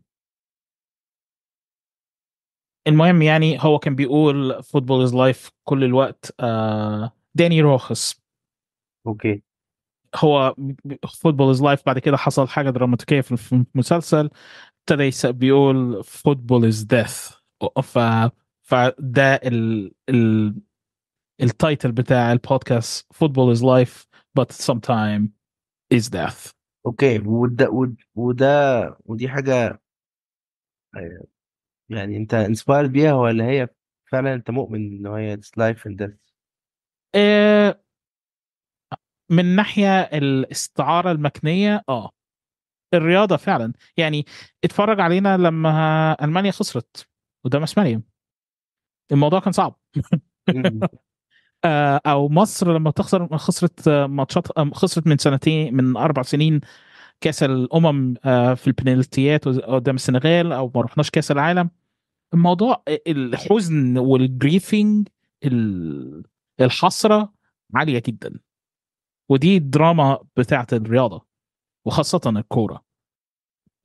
المهم يعني هو كان بيقول فوتبول از لايف كل الوقت آه، داني روخس اوكي هو فوتبول از لايف بعد كده حصل حاجه دراماتيكيه في المسلسل ابتدى بيقول فوتبول از ديث ف فده ال ال التايتل بتاع البودكاست فوتبول از لايف سم تايم از ديث اوكي وده وده ودي حاجه آه، يعني انت انسبايرد بيها ولا هي فعلا انت مؤمن ان هي لايف اند ديث من ناحيه الاستعاره المكنيه اه الرياضه فعلا يعني اتفرج علينا لما المانيا خسرت قدام اسبانيا الموضوع كان صعب آه، او مصر لما تخسر خسرت ماتشات خسرت من سنتين من اربع سنين كاس الامم آه، في البنالتيات قدام السنغال او ما رحناش كاس العالم الموضوع الحزن والجريفنج الحسره عاليه جدا ودي الدراما بتاعه الرياضه وخاصه الكوره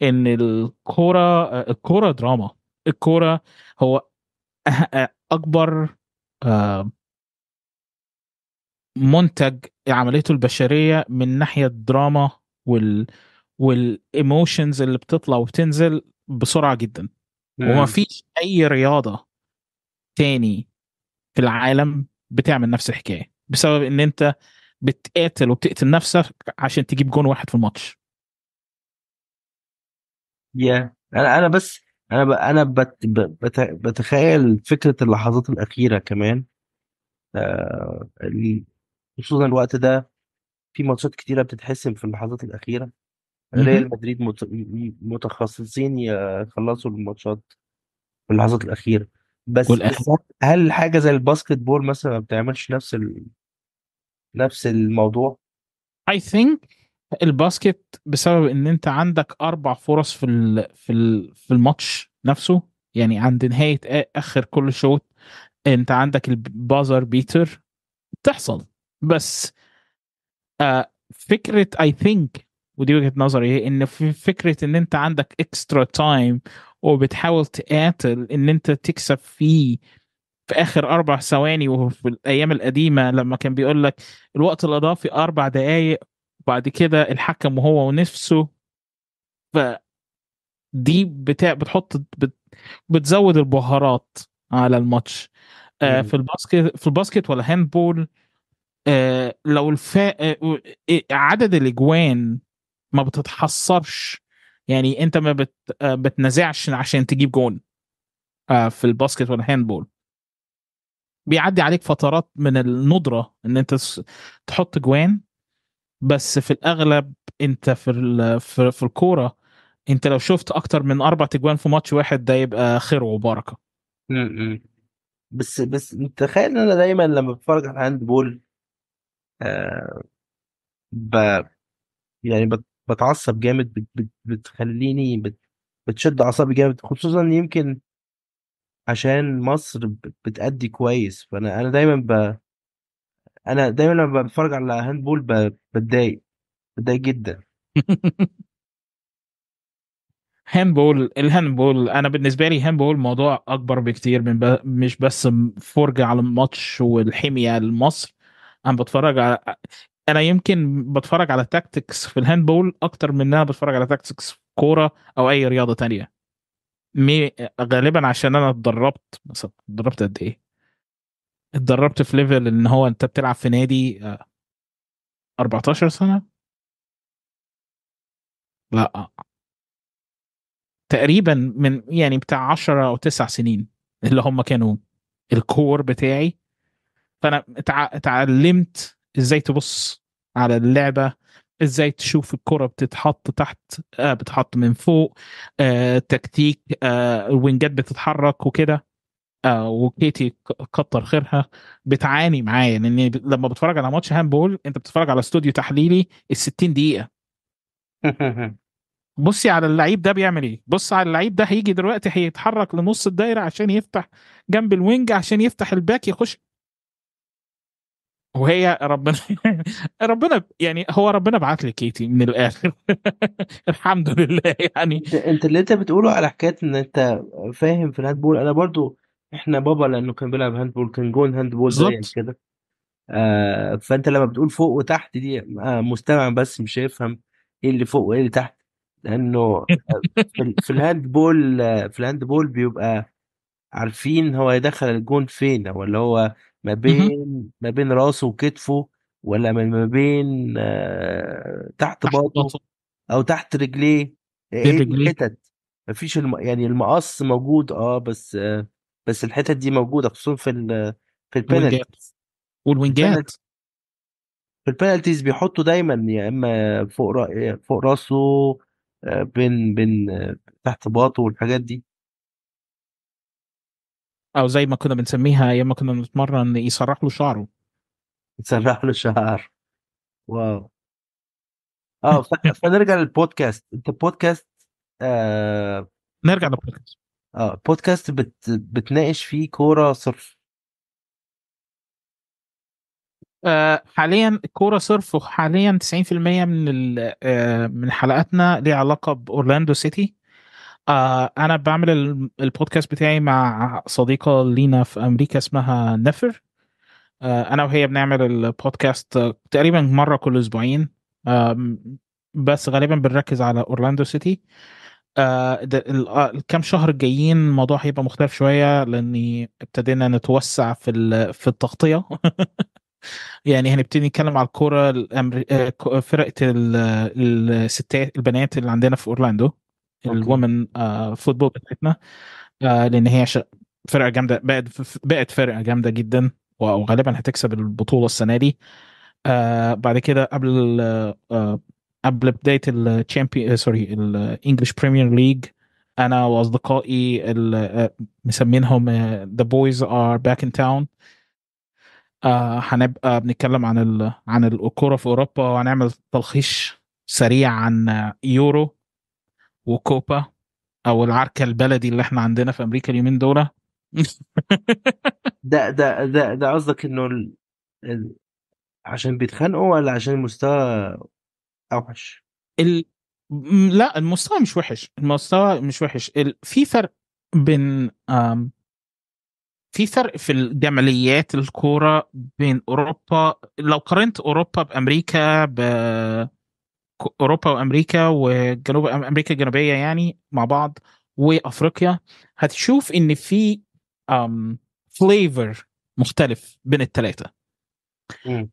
ان الكوره الكوره دراما الكوره هو اكبر آه، منتج عمليته البشريه من ناحيه دراما وال والايموشنز اللي بتطلع وبتنزل بسرعه جدا نعم. وما فيش اي رياضه تاني في العالم بتعمل نفس الحكايه بسبب ان انت بتقاتل وبتقتل نفسك عشان تجيب جون واحد في الماتش يا انا انا بس انا ب... انا بت... بت... بتخيل فكره اللحظات الاخيره كمان آه، خصوصا الوقت ده في ماتشات كتيرة بتتحسم في اللحظات الأخيرة ريال مدريد متخصصين يخلصوا الماتشات في اللحظات الأخيرة بس والأخير. هل حاجة زي الباسكت بول مثلا ما بتعملش نفس ال... نفس الموضوع؟ اي ثينك الباسكت بسبب ان انت عندك اربع فرص في ال في ال في الماتش نفسه يعني عند نهايه اخر كل شوط انت عندك البازر بيتر بتحصل بس آه، فكره اي ثينك ودي وجهه نظري هي ان في فكره ان انت عندك اكسترا تايم وبتحاول تقاتل ان انت تكسب فيه في اخر اربع ثواني وفي الايام القديمه لما كان بيقول لك الوقت الاضافي اربع دقائق وبعد كده الحكم وهو ونفسه ف دي بتاع بتحط بت بتزود البهارات على الماتش آه في الباسكت في الباسكت ولا هاند بول آه، لو الف آه، إيه، عدد الاجوان ما بتتحصرش يعني انت ما بت... آه، بتنازعش عشان تجيب جون في الباسكت والهاندبول بيعدي عليك فترات من الندره ان انت تحط جوان بس في الاغلب انت في ال... في, في الكوره انت لو شفت اكتر من اربع تجوان في ماتش واحد ده يبقى خير وبركه بس بس متخيل ان انا دايما لما بتفرج على الهاندبول ب يعني بتعصب جامد بتخليني بتشد اعصابي جامد خصوصا يمكن عشان مصر بتأدي كويس فانا انا دايما ب انا دايما لما بتفرج على هاندبول بول بتضايق بتضايق جدا هاندبول الهاندبول انا بالنسبه لي هاندبول موضوع اكبر بكتير من ب... مش بس فرجه على الماتش والحميه لمصر انا بتفرج على انا يمكن بتفرج على تاكتكس في الهاندبول اكتر من انا بتفرج على تاكتكس في كوره او اي رياضه تانية مي... غالبا عشان انا اتدربت مثلا اتدربت قد ايه اتدربت في ليفل ان هو انت بتلعب في نادي 14 آه، سنه لا تقريبا من يعني بتاع 10 او 9 سنين اللي هم كانوا الكور بتاعي فانا اتعلمت ازاي تبص على اللعبه ازاي تشوف الكره بتتحط تحت آه بتتحط من فوق آه تكتيك آه الوينجات بتتحرك وكده آه وكيتي كتر خيرها بتعاني معايا لان لما بتفرج على ماتش هاندبول انت بتتفرج على استوديو تحليلي ال 60 دقيقه بصي على اللعيب ده بيعمل ايه بص على اللعيب ده هيجي دلوقتي هيتحرك لنص الدايره عشان يفتح جنب الوينج عشان يفتح الباك يخش وهي ربنا ربنا يعني هو ربنا بعت لي كيتي من الاخر الحمد لله يعني انت اللي انت بتقوله على حكايه ان انت فاهم في الهاندبول انا برضو احنا بابا لانه كان بيلعب هاندبول كان جون هاندبول زي كده آه فانت لما بتقول فوق وتحت دي آه، مستمع بس مش هيفهم ايه اللي فوق وايه اللي تحت لانه آه، في الهاندبول آه، في الهاندبول بيبقى عارفين هو يدخل الجون فين هو اللي هو ما بين ما بين راسه وكتفه ولا ما بين آه، تحت باطه او تحت رجليه ايه الحتت مفيش الم... يعني المقص موجود اه بس آه بس الحتت دي موجوده خصوصا في ال... في البنالتيز والوينجات في البنالتيز بيحطوا دايما يا يعني اما فوق را... فوق راسه آه، بين بين تحت باطه والحاجات دي او زي ما كنا بنسميها ايام ما كنا بنتمرن يسرح له شعره يسرح له شعر واو اه فنرجع للبودكاست انت بودكاست آه نرجع للبودكاست اه بودكاست بت... بتناقش فيه كوره صرف آه، حاليا الكوره صرف وحاليا 90% من ال... آه، من حلقاتنا ليها علاقه باورلاندو سيتي آه انا بعمل البودكاست بتاعي مع صديقه لينا في امريكا اسمها نفر آه انا وهي بنعمل البودكاست تقريبا مره كل اسبوعين آه بس غالبا بنركز على اورلاندو سيتي آه، آه، الكام شهر الجايين الموضوع هيبقى مختلف شويه لاني ابتدينا نتوسع في في التغطيه يعني هنبتدي نتكلم على الكوره آه، فرقه الستات البنات اللي عندنا في اورلاندو الومن فوتبول آه، بتاعتنا آه، لان هي فرقه جامده بقت بقت فرقه جامده جدا وغالبا هتكسب البطوله السنه دي آه، بعد كده قبل قبل بدايه الشامبيون سوري الانجلش بريمير ليج انا واصدقائي مسمينهم ذا بويز ار باك ان تاون هنبقى بنتكلم عن عن الكوره في اوروبا وهنعمل تلخيص سريع عن يورو وكوبا او العركه البلدي اللي احنا عندنا في امريكا اليومين دول ده ده ده ده قصدك انه ال... ال... عشان بيتخانقوا ولا عشان المستوى اوحش؟ ال... لا المستوى مش وحش المستوى مش وحش ال... في فرق بين آم... في فرق في الجماليات الكوره بين اوروبا لو قارنت اوروبا بامريكا ب اوروبا وامريكا وجنوب امريكا الجنوبيه يعني مع بعض وافريقيا هتشوف ان في فليفر مختلف بين الثلاثه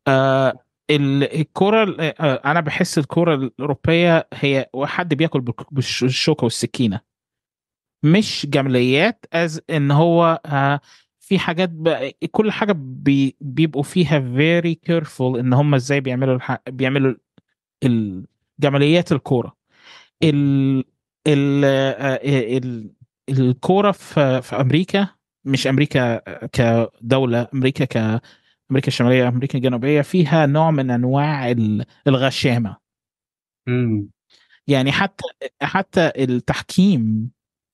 آه الكرة آه انا بحس الكرة الاوروبيه هي حد بياكل بالشوكه والسكينه مش جمليات از ان هو آه في حاجات كل حاجه بي بيبقوا فيها فيري كيرفول ان هم ازاي بيعملوا الح... بيعملوا جماليات الكوره ال ال آه، ال الكوره في, في امريكا مش امريكا كدوله امريكا ك امريكا الشماليه امريكا الجنوبيه فيها نوع من انواع الغشامه يعني حتى حتى التحكيم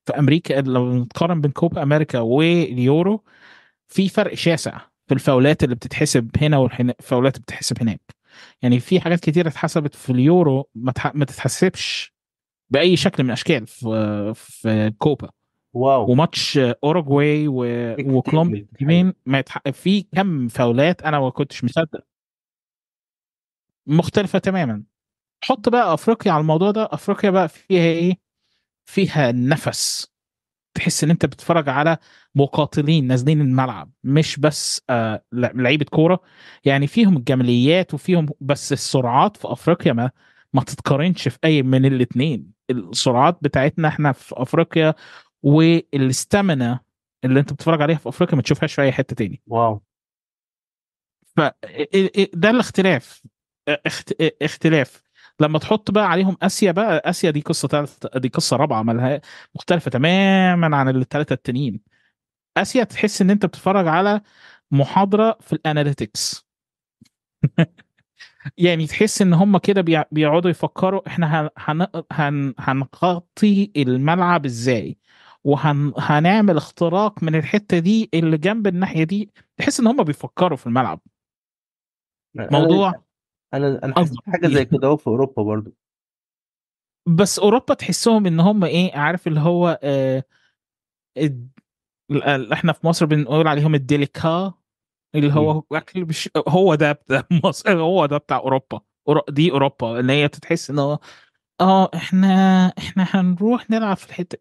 في امريكا لو نقارن بين كوبا امريكا واليورو في فرق شاسع في الفاولات اللي بتتحسب هنا والفاولات اللي بتتحسب هناك يعني في حاجات كتيره اتحسبت في اليورو ما, تتحسبش باي شكل من اشكال في في كوبا واو وماتش اوروجواي وكولومبيا أيوة. ما في كم فاولات انا ما كنتش مصدق مختلفه تماما حط بقى افريقيا على الموضوع ده افريقيا بقى فيها ايه فيها نفس تحس ان انت بتتفرج على مقاتلين نازلين الملعب مش بس آه لعيبه كوره يعني فيهم الجماليات وفيهم بس السرعات في افريقيا ما ما تتقارنش في اي من الاثنين السرعات بتاعتنا احنا في افريقيا والاستامنا اللي انت بتتفرج عليها في افريقيا ما تشوفهاش في اي حته تاني واو ف ده الاختلاف اختلاف لما تحط بقى عليهم اسيا بقى اسيا دي قصه تالت دي قصه رابعه مالها مختلفه تماما عن الثلاثه التانيين اسيا تحس ان انت بتتفرج على محاضره في الاناليتكس يعني تحس ان هم كده بيقعدوا يفكروا احنا هن... هن... هنغطي الملعب ازاي وهنعمل وهن... اختراق من الحته دي اللي جنب الناحيه دي تحس ان هم بيفكروا في الملعب موضوع انا انا حاسس حاجه زي كده هو في اوروبا برضو بس اوروبا تحسهم ان هم ايه عارف اللي هو آه ال... احنا في مصر بنقول عليهم الديليكا اللي هو اكل بش... هو ده بتاع مصر هو ده بتاع اوروبا دي اوروبا ان هي تتحس ان هو اه احنا احنا هنروح نلعب في الحته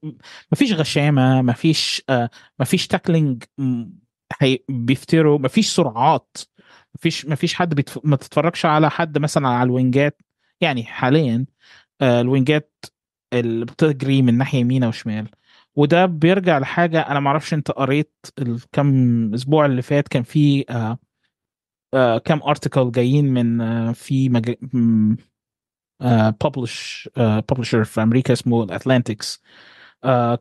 مفيش غشامه مفيش آه مفيش تاكلينج هي بيفتروا مفيش سرعات مفيش مفيش حد بيتف... ما تتفرجش على حد مثلا على الوينجات يعني حاليا آه، الوينجات اللي بتجري من ناحيه يمين او شمال وده بيرجع لحاجه انا ما اعرفش انت قريت الكم اسبوع اللي فات كان في آه, آه، كام ارتكل جايين من آه، في مج... ببلش ببلشر في امريكا اسمه الاتلانتكس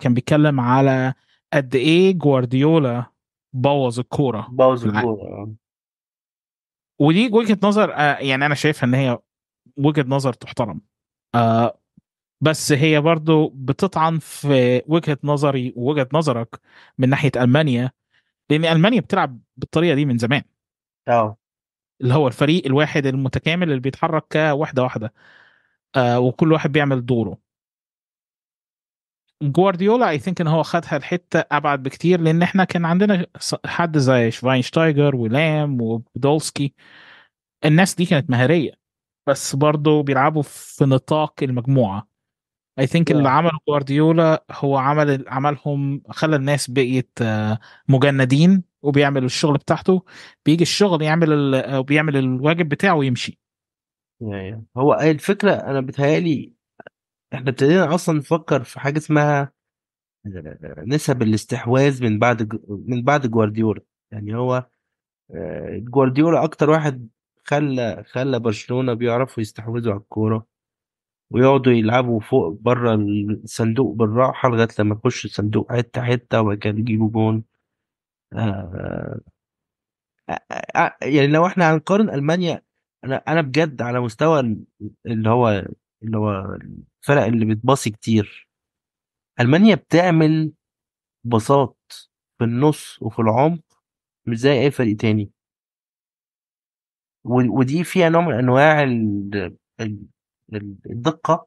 كان بيتكلم على قد ايه جوارديولا بوظ الكوره بوظ الكوره ودي وجهه نظر آه، يعني انا شايفها ان هي وجهه نظر تحترم آه، بس هي برضو بتطعن في وجهه نظري ووجهه نظرك من ناحيه المانيا لان المانيا بتلعب بالطريقه دي من زمان اه اللي هو الفريق الواحد المتكامل اللي بيتحرك كوحده واحده آه، وكل واحد بيعمل دوره جوارديولا اي ثينك ان هو خدها الحته ابعد بكتير لان احنا كان عندنا حد زي شفاينشتايجر ولام وبدولسكي الناس دي كانت مهاريه بس برضه بيلعبوا في نطاق المجموعه اي ثينك اللي عمله جوارديولا هو عمل عملهم خلى الناس بقيت آه، مجندين وبيعمل الشغل بتاعته بيجي الشغل يعمل بيعمل الواجب بتاعه ويمشي هو الفكره انا بتهيالي احنا ابتدينا اصلا نفكر في حاجه اسمها نسب الاستحواذ من بعد من بعد جوارديولا يعني هو آه، جوارديولا اكتر واحد خلى خلى برشلونه بيعرفوا يستحوذوا على الكوره ويقعدوا يلعبوا فوق بره الصندوق بالراحه لغايه لما يخش الصندوق حته حته وبعد كده يجيبوا جون آه، آه، يعني لو احنا هنقارن المانيا انا انا بجد على مستوى اللي هو اللي هو الفرق اللي بتباصي كتير المانيا بتعمل باصات في النص وفي العمق مش زي اي فريق تاني ودي فيها نوع من انواع الدقه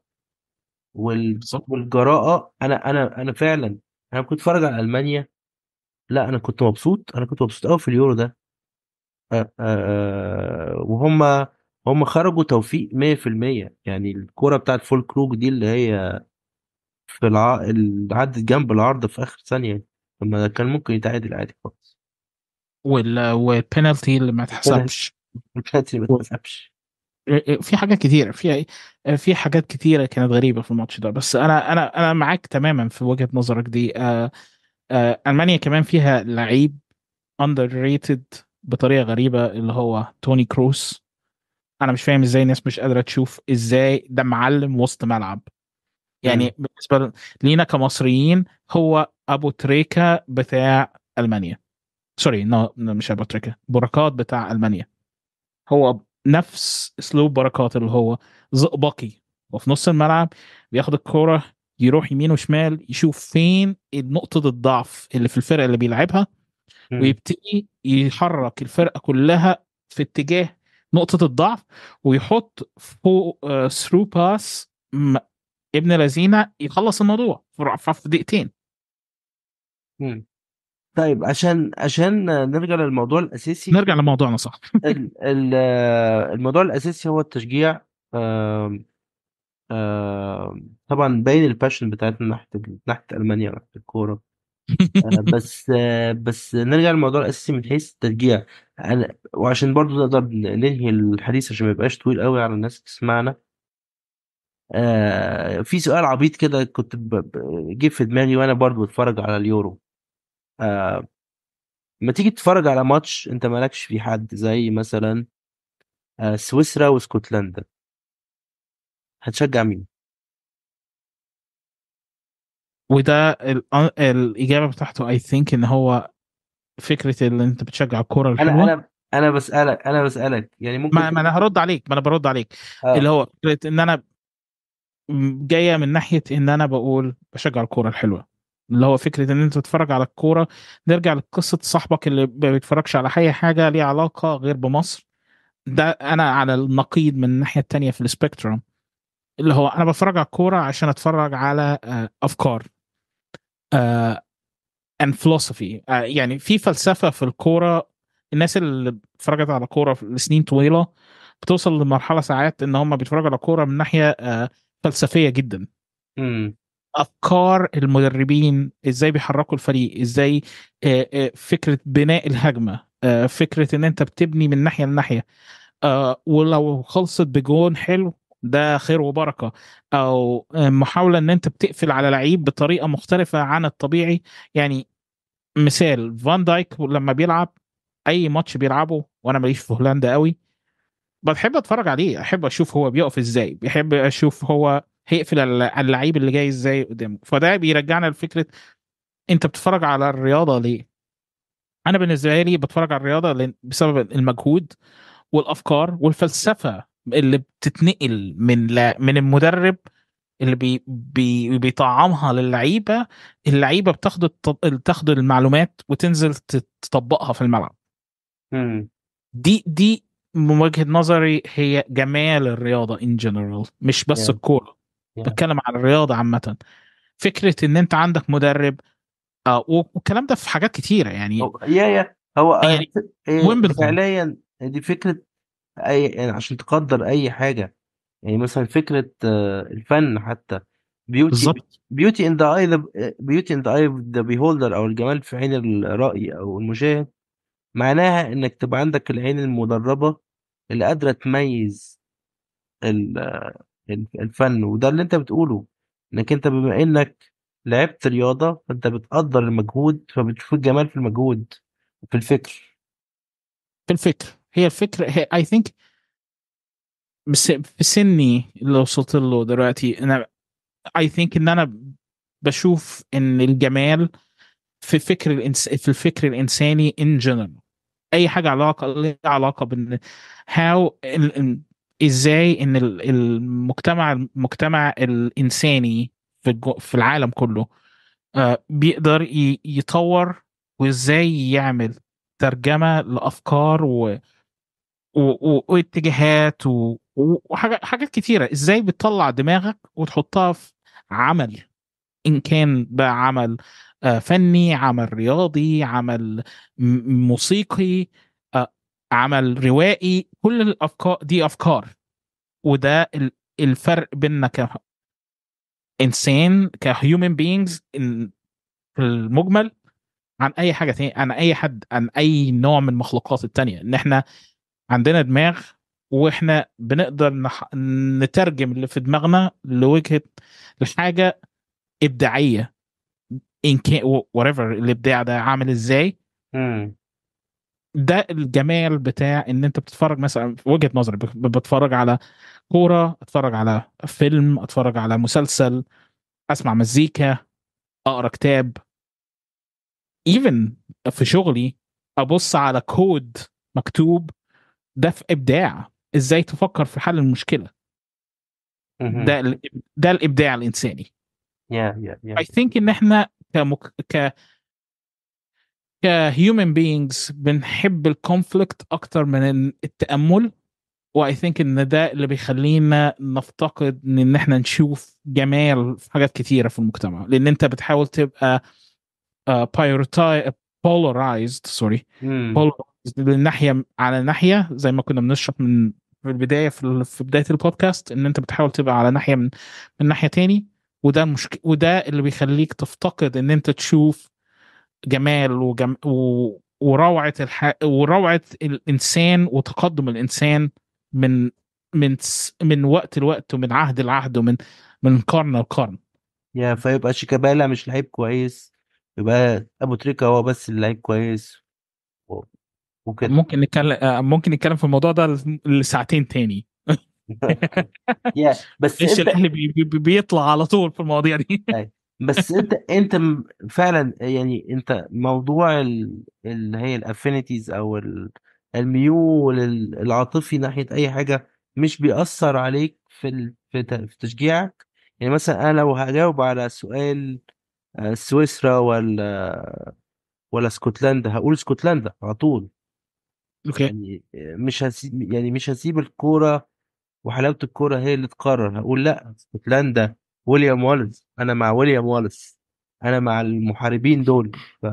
والجراءه انا انا انا فعلا انا كنت اتفرج على المانيا لا انا كنت مبسوط انا كنت مبسوط قوي في اليورو ده أه أه وهم هم خرجوا توفيق 100% يعني الكوره بتاعت فول كروج دي اللي هي في الع... عدت جنب العرض في آخر ثانية لما كان ممكن يتعادل عادي خالص وال... والبينالتي اللي ما اتحسبش البينالتي ما اتحسبش إيه، إيه، في حاجات كتيرة في في حاجات كتيرة كانت غريبة في الماتش ده بس أنا أنا أنا معاك تماما في وجهة نظرك دي آه، آه، ألمانيا كمان فيها لعيب أندر ريتد بطريقة غريبة اللي هو توني كروس انا مش فاهم ازاي الناس مش قادره تشوف ازاي ده معلم وسط ملعب يعني مم. بالنسبه لينا كمصريين هو ابو تريكا بتاع المانيا سوري نو مش ابو تريكا بركات بتاع المانيا هو نفس اسلوب بركات اللي هو زئبقي وفي نص الملعب بياخد الكوره يروح يمين وشمال يشوف فين نقطه الضعف اللي في الفرقه اللي بيلعبها ويبتدي يحرك الفرقه كلها في اتجاه نقطه الضعف ويحط فوق ثرو آه، باس ابن لذينه يخلص الموضوع في دقيقتين طيب عشان عشان نرجع للموضوع الاساسي نرجع لموضوعنا صح آه، الموضوع الاساسي هو التشجيع طبعا باين الباشن بتاعتنا ناحيه ناحيه المانيا ناحيه الكوره آه، بس آه، بس نرجع للموضوع الاساسي من حيث التشجيع انا وعشان برضو نقدر ننهي الحديث عشان ما يبقاش طويل قوي على الناس اللي تسمعنا آه، في سؤال عبيط كده كنت جه في دماغي وانا برضو بتفرج على اليورو ما تيجي تتفرج على ماتش انت مالكش فيه حد زي مثلا سويسرا واسكتلندا هتشجع مين؟ وده الـ آه، الاجابه بتاعته اي ثينك ان هو فكره ان انت بتشجع الكوره الحلوه انا انا انا بسالك انا بسالك يعني ممكن ما, ما انا هرد عليك ما انا برد عليك آه. اللي هو فكره ان انا جايه من ناحيه ان انا بقول بشجع الكوره الحلوه اللي هو فكره ان انت تتفرج على الكوره نرجع لقصه صاحبك اللي ما بيتفرجش على اي حاجه ليها علاقه غير بمصر ده انا على النقيض من الناحيه الثانيه في السبيكتروم اللي هو انا بتفرج على الكوره عشان اتفرج على آه، افكار اند آه، philosophy آه، يعني في فلسفه في الكوره الناس اللي اتفرجت على كوره لسنين طويله بتوصل لمرحله ساعات ان هم بيتفرجوا على كوره من ناحيه آه، فلسفيه جدا م. افكار المدربين ازاي بيحركوا الفريق ازاي فكره بناء الهجمه فكره ان انت بتبني من ناحيه لناحيه ولو خلصت بجون حلو ده خير وبركه او محاوله ان انت بتقفل على لعيب بطريقه مختلفه عن الطبيعي يعني مثال فان دايك لما بيلعب اي ماتش بيلعبه وانا ماليش في هولندا قوي بحب اتفرج عليه احب اشوف هو بيقف ازاي بحب اشوف هو هيقفل اللعيب اللي جاي ازاي قدامه فده بيرجعنا لفكره انت بتتفرج على الرياضه ليه انا بالنسبه لي بتفرج على الرياضه بسبب المجهود والافكار والفلسفه اللي بتتنقل من لا من المدرب اللي بي بي بيطعمها للعيبه اللعيبه بتاخد بتاخد المعلومات وتنزل تطبقها في الملعب م. دي دي من وجهه نظري هي جمال الرياضه ان جنرال مش بس yeah. الكوره yeah. بتكلم عن الرياضه عامه فكره ان انت عندك مدرب آه والكلام ده في حاجات كتيره يعني يا يا هو يعني إيه، فعليا دي فكره أي يعني عشان تقدر أي حاجة يعني مثلا فكرة آه، الفن حتى بيوتي بالظبط بيوتي ان ذا اي بيوتي ان ذا اي ذا بيهولدر او الجمال في عين الرأي او المشاهد معناها انك تبقى عندك العين المدربة اللي قادرة تميز آه، الفن وده اللي انت بتقوله انك انت بما انك لعبت رياضة فانت بتقدر المجهود فبتشوف الجمال في المجهود وفي الفكر في الفكر هي الفكره اي ثينك في سني اللي وصلت له دلوقتي انا اي ثينك ان انا بشوف ان الجمال في فكر الإنس... في الفكر الانساني ان جنرال اي حاجه علاقه لها علاقه بان هاو ازاي ان المجتمع المجتمع الانساني في في العالم كله آه، بيقدر يطور وازاي يعمل ترجمه لافكار و واتجاهات و... وحاجات كتيره ازاي بتطلع دماغك وتحطها في عمل ان كان بقى عمل آه، فني عمل رياضي عمل موسيقي آه، عمل روائي كل الافكار دي افكار وده الفرق بيننا كانسان كهيومن بينجز في المجمل عن اي حاجه تانية عن اي حد عن اي نوع من المخلوقات التانية ان احنا عندنا دماغ واحنا بنقدر نح... نترجم اللي في دماغنا لوجهه لحاجه ابداعيه ان كان whatever الابداع ده عامل ازاي ده الجمال بتاع ان انت بتتفرج مثلا وجهه نظري بتفرج على كوره اتفرج على فيلم اتفرج على مسلسل اسمع مزيكا اقرا كتاب ايفن في شغلي ابص على كود مكتوب ده في ابداع ازاي تفكر في حل المشكله ده ده الابداع الانساني يا يا يا I think ان احنا كمك... ك كهيومن بينجز بنحب الكونفليكت اكتر من التامل واي ثينك ان ده اللي بيخلينا نفتقد ان احنا نشوف جمال في حاجات كتيره في المجتمع لان انت بتحاول تبقى بايورتاي بولرايزد سوري الناحيه على ناحيه زي ما كنا بنشرح من في البدايه في بدايه البودكاست ان انت بتحاول تبقى على ناحيه من من ناحيه تاني وده مشك... وده اللي بيخليك تفتقد ان انت تشوف جمال وجم... و... وروعه الح... وروعه الانسان وتقدم الانسان من من من وقت لوقت ومن عهد لعهد ومن من قرن لقرن يا فيبقى شيكابالا مش لعيب كويس يبقى ابو تريكه هو بس اللي لعيب كويس وكده ممكن نتكلم آه، ممكن نتكلم في الموضوع ده لساعتين تاني بس ايش الاهلي بيطلع على طول في المواضيع دي بس انت انت فعلا يعني انت موضوع اللي هي الافينيتيز او الميول العاطفي ناحيه اي حاجه مش بيأثر عليك في في تشجيعك يعني مثلا انا لو هجاوب على سؤال آه، سويسرا ولا ولا اسكتلندا هقول اسكتلندا على طول اوكي يعني مش هسيب يعني مش هسيب الكوره وحلاوه الكوره هي اللي تقرر هقول لا اسكتلندا ويليام والز انا مع ويليام والز انا مع المحاربين دول ف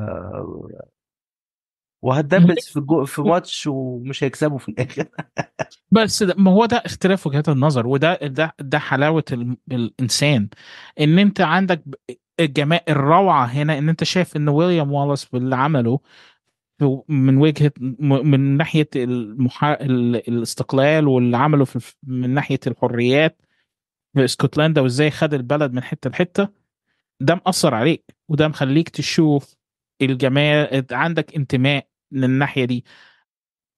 وهتدبس في جو في ماتش ومش هيكسبوا في الاخر بس ده ما هو ده اختلاف وجهات النظر وده ده ده حلاوه ال... الانسان ان انت عندك الجمال الروعه هنا ان انت شايف ان ويليام والاس باللي عمله من وجهه من ناحيه المحا... الاستقلال واللي عمله في... من ناحيه الحريات في اسكتلندا وازاي خد البلد من حته لحته ده مأثر عليك وده مخليك تشوف الجمال عندك انتماء للناحيه دي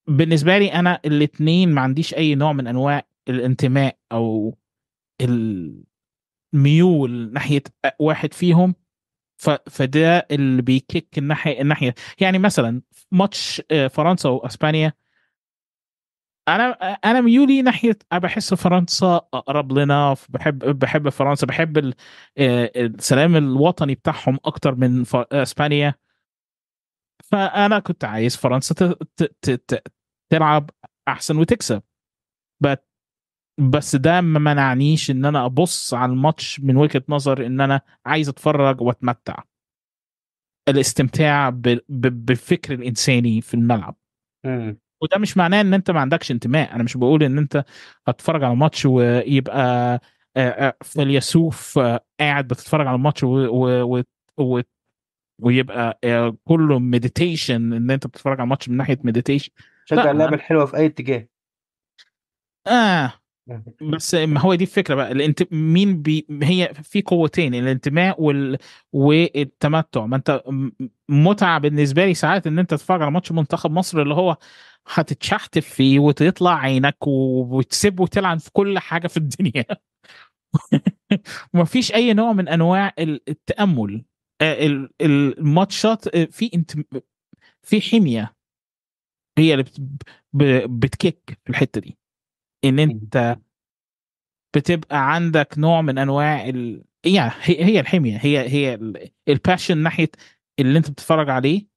بالنسبه لي انا الاثنين ما عنديش اي نوع من انواع الانتماء او الميول ناحيه واحد فيهم ف... فده اللي بيكيك الناحيه الناحيه يعني مثلا ماتش آه، فرنسا واسبانيا انا انا ميولي ناحيه بحس فرنسا اقرب لنا بحب بحب فرنسا بحب آه، السلام الوطني بتاعهم اكتر من آه، اسبانيا فانا كنت عايز فرنسا تلعب احسن وتكسب بس ده ما منعنيش ان انا ابص على الماتش من وجهه نظر ان انا عايز اتفرج واتمتع الاستمتاع بالفكر الانساني في الملعب وده مش معناه ان انت ما عندكش انتماء انا مش بقول ان انت هتتفرج على ماتش ويبقى آه، آه، فيلسوف آه، قاعد بتتفرج على الماتش ويبقى كله مديتيشن ان انت بتتفرج على الماتش من ناحيه مديتيشن شجع اللعبه الحلوه في اي اتجاه اه بس ما هو دي الفكره بقى الانت... مين بي... هي في قوتين الانتماء وال... والتمتع ما انت متعه بالنسبه لي ساعات ان انت تتفرج على ماتش منتخب مصر اللي هو هتتشحتف فيه وتطلع عينك وتسيب وتلعن في كل حاجه في الدنيا ومفيش اي نوع من انواع التامل آه، الماتشات آه، في انت... في حميه هي اللي بت... بتكيك في الحته دي ان انت بتبقى عندك نوع من انواع ال... يعني هي الحميه هي هي الباشن ناحيه اللي انت بتتفرج عليه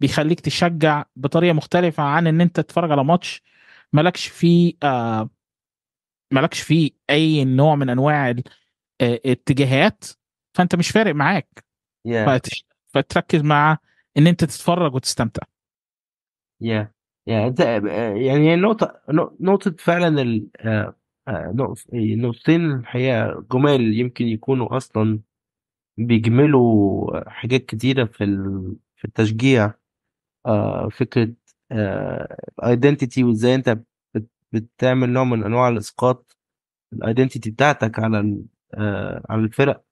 بيخليك تشجع بطريقه مختلفه عن ان انت تتفرج على ماتش مالكش فيه آه مالكش فيه اي نوع من انواع الاتجاهات آه، فانت مش فارق معاك yeah. فتركز مع ان انت تتفرج وتستمتع yeah. يعني يعني هي نقطة نقطة فعلا آه، آه، يعني نقطتين الحقيقة جمال يمكن يكونوا أصلا بيجملوا حاجات كتيرة في في التشجيع آه، فكرة الايدنتيتي وازاي انت بتعمل نوع من انواع الاسقاط الايدنتيتي بتاعتك على على الفرق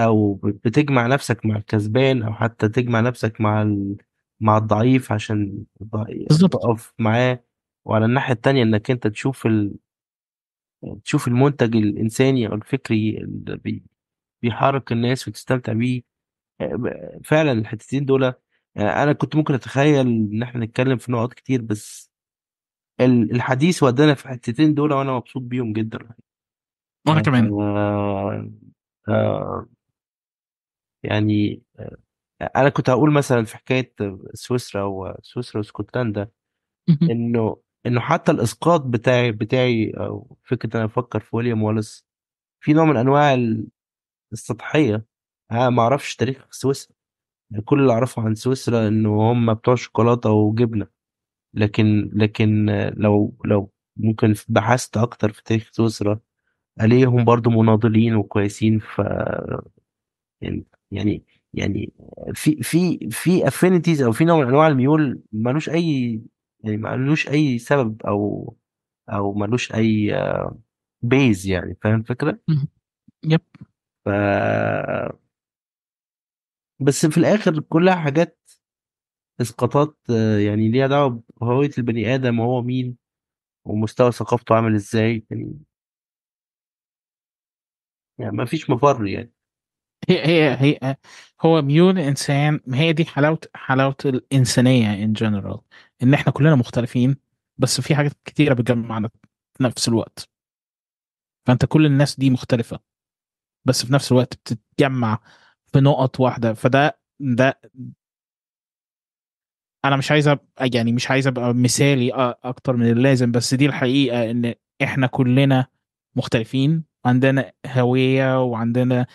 او بتجمع نفسك مع الكسبان او حتى تجمع نفسك مع ال مع الضعيف عشان بالظبط تقف معاه وعلى الناحية التانية انك انت تشوف ال... تشوف المنتج الانساني او الفكري اللي بي... بيحرك الناس وتستمتع بيه آه، فعلا الحتتين دول آه، انا كنت ممكن اتخيل ان احنا نتكلم في نقط كتير بس الحديث ودانا في الحتتين دول وانا مبسوط بيهم جدا وانا آه، كمان آه آه يعني انا كنت هقول مثلا في حكايه سويسرا وسويسرا واسكتلندا انه انه حتى الاسقاط بتاعي بتاعي او فكره انا افكر في ويليام والاس في نوع من انواع السطحيه انا ما اعرفش تاريخ سويسرا يعني كل اللي اعرفه عن سويسرا انه هم بتوع شوكولاته وجبنه لكن لكن لو لو ممكن بحثت اكتر في تاريخ سويسرا عليهم برضو مناضلين وكويسين ف يعني, يعني يعني في في في افينيتيز او في نوع من انواع الميول ملوش اي يعني ملوش اي سبب او او ملوش اي بيز آه، يعني فاهم الفكره؟ يب ف بس في الاخر كلها حاجات اسقاطات آه، يعني ليها دعوه بهويه البني ادم وهو مين ومستوى ثقافته عامل ازاي يعني, يعني ما فيش مفر يعني هي هي هي هو ميول انسان هي دي حلاوه حلاوه الانسانيه ان جنرال ان احنا كلنا مختلفين بس في حاجات كتيره بتجمعنا في نفس الوقت فانت كل الناس دي مختلفه بس في نفس الوقت بتتجمع في نقط واحده فده ده انا مش عايز ابقى يعني مش عايز ابقى مثالي اكتر من اللازم بس دي الحقيقه ان احنا كلنا مختلفين عندنا هويه وعندنا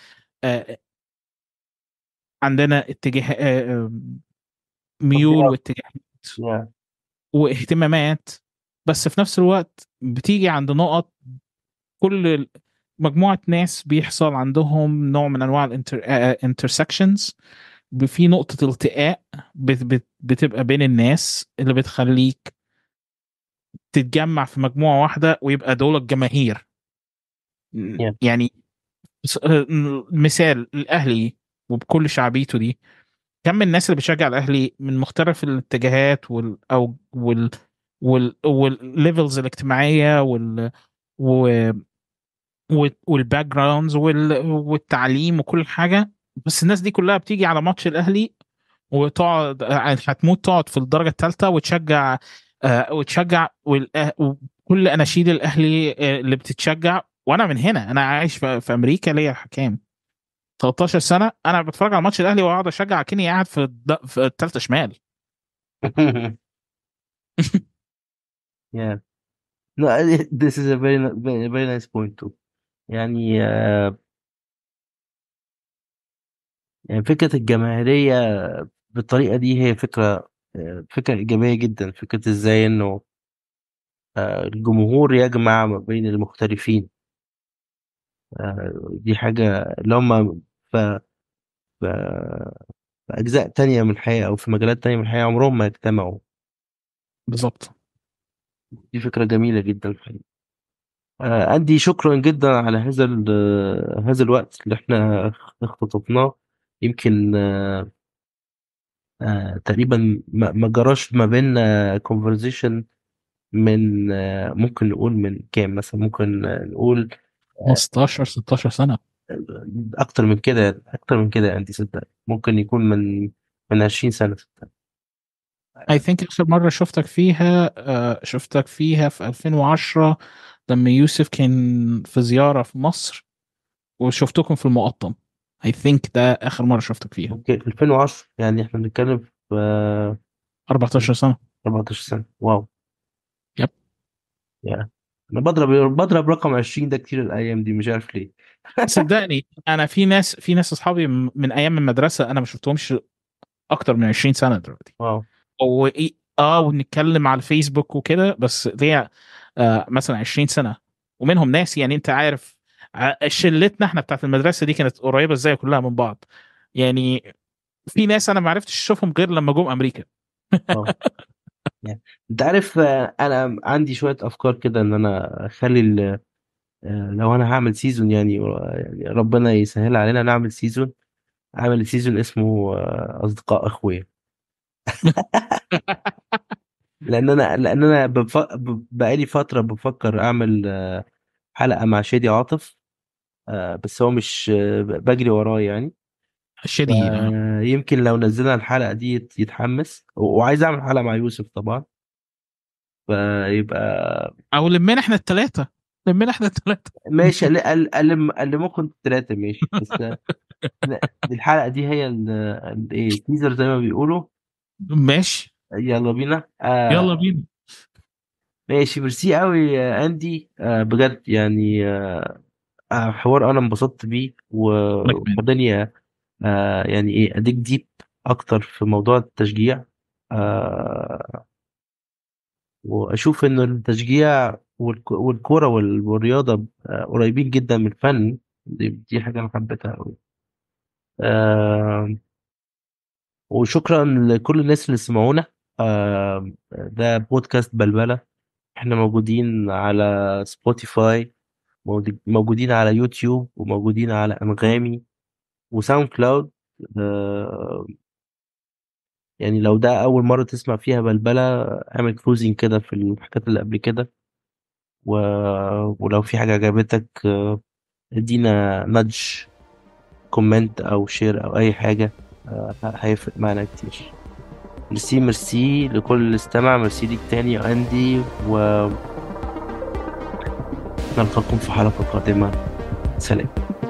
عندنا اتجاه آمم، ميول واتجاهات واهتمامات بس في نفس الوقت بتيجي عند نقط كل مجموعه ناس بيحصل عندهم نوع من انواع الانترسكشنز في نقطه التقاء بتبقى بين الناس اللي بتخليك تتجمع في مجموعه واحده ويبقى دول الجماهير yeah. يعني آه، مثال الاهلي وبكل شعبيته دي كم الناس اللي بتشجع الاهلي من مختلف الاتجاهات وال او وال وال والليفلز الاجتماعيه وال والباك جراوندز والتعليم وكل حاجه بس الناس دي كلها بتيجي على ماتش الاهلي وتقعد آه، يعني هتموت تقعد في الدرجه الثالثه وتشجع آه، وتشجع وكل اناشيد الاهلي اللي بتتشجع وانا من هنا انا عايش في, امريكا ليا حكام 13 سنه انا بتفرج على ماتش الاهلي واقعد اشجع كيني قاعد في الد... في الثالثه شمال yeah no this is a very very nice point too يعني uh, يعني فكره الجماهيريه بالطريقه دي هي فكره آه، فكره ايجابيه جدا فكره ازاي انه آه، الجمهور يجمع ما بين المختلفين دي حاجة اللي هما ف... ف... في أجزاء تانية من الحياة أو في مجالات تانية من الحياة عمرهم ما يجتمعوا بالظبط دي فكرة جميلة جدا الحقيقة عندي آه، شكرا جدا على هذا هذا الوقت اللي احنا اختطفناه يمكن آه، آه، تقريبا ما جراش ما بيننا كونفرزيشن من ممكن نقول من كام مثلا ممكن نقول 15 16 سنه اكتر من كده اكتر من كده انت يعني، صدق ممكن يكون من من 20 سنه صدق اي ثينك اخر مره شفتك فيها آه، شفتك فيها في 2010 لما يوسف كان في زياره في مصر وشفتكم في المقطم اي ثينك ده اخر مره شفتك فيها اوكي 2010 يعني احنا بنتكلم في 14 سنه 14 سنه واو يب يا انا بضرب بضرب رقم 20 ده كتير الايام دي مش عارف ليه صدقني انا في ناس في ناس اصحابي من ايام المدرسه انا ما شفتهمش اكتر من 20 سنه دلوقتي واو و... إيه، اه ونتكلم على الفيسبوك وكده بس دي آه مثلا 20 سنه ومنهم ناس يعني انت عارف شلتنا احنا بتاعت المدرسه دي كانت قريبه ازاي كلها من بعض يعني في ناس انا ما عرفتش اشوفهم غير لما جم امريكا يعني انت عارف آه، انا عندي شويه افكار كده ان انا اخلي آه، لو انا هعمل سيزون يعني،, يعني ربنا يسهل علينا نعمل سيزون اعمل سيزون اسمه آه، اصدقاء اخويا لان انا لان انا بقالي فتره بفكر اعمل حلقه مع شادي عاطف بس هو مش بجري وراه يعني شديد آه. يمكن لو نزلنا الحلقه دي يتحمس وعايز اعمل حلقه مع يوسف طبعا فيبقى او لمينا احنا الثلاثه لمينا احنا الثلاثه ماشي الم ممكن الثلاثه ماشي بس الحلقه دي هي الايه التيزر زي ما بيقولوا ماشي يلا بينا آه يلا بينا ماشي ميرسي قوي آه اندي آه بجد يعني آه, آه، حوار انا انبسطت بيه والدنيا آه يعني ايه اديك ديب اكتر في موضوع التشجيع آه واشوف ان التشجيع والكوره والرياضه آه، قريبين جدا من الفن دي, دي حاجه انا حبيتها قوي آه وشكرا لكل الناس اللي سمعونا آه ده بودكاست بلبله احنا موجودين على سبوتيفاي موجودين على يوتيوب وموجودين على انغامي وساوند آه، كلاود يعني لو ده اول مره تسمع فيها بلبله اعمل كروزين كده في الحاجات اللي قبل كده و... ولو في حاجه عجبتك آه، ادينا نادج كومنت او شير او اي حاجه آه، هيفرق معانا كتير ميرسي ميرسي لكل اللي استمع ميرسي ليك تاني يا اندي و نلقاكم في حلقه قادمه سلام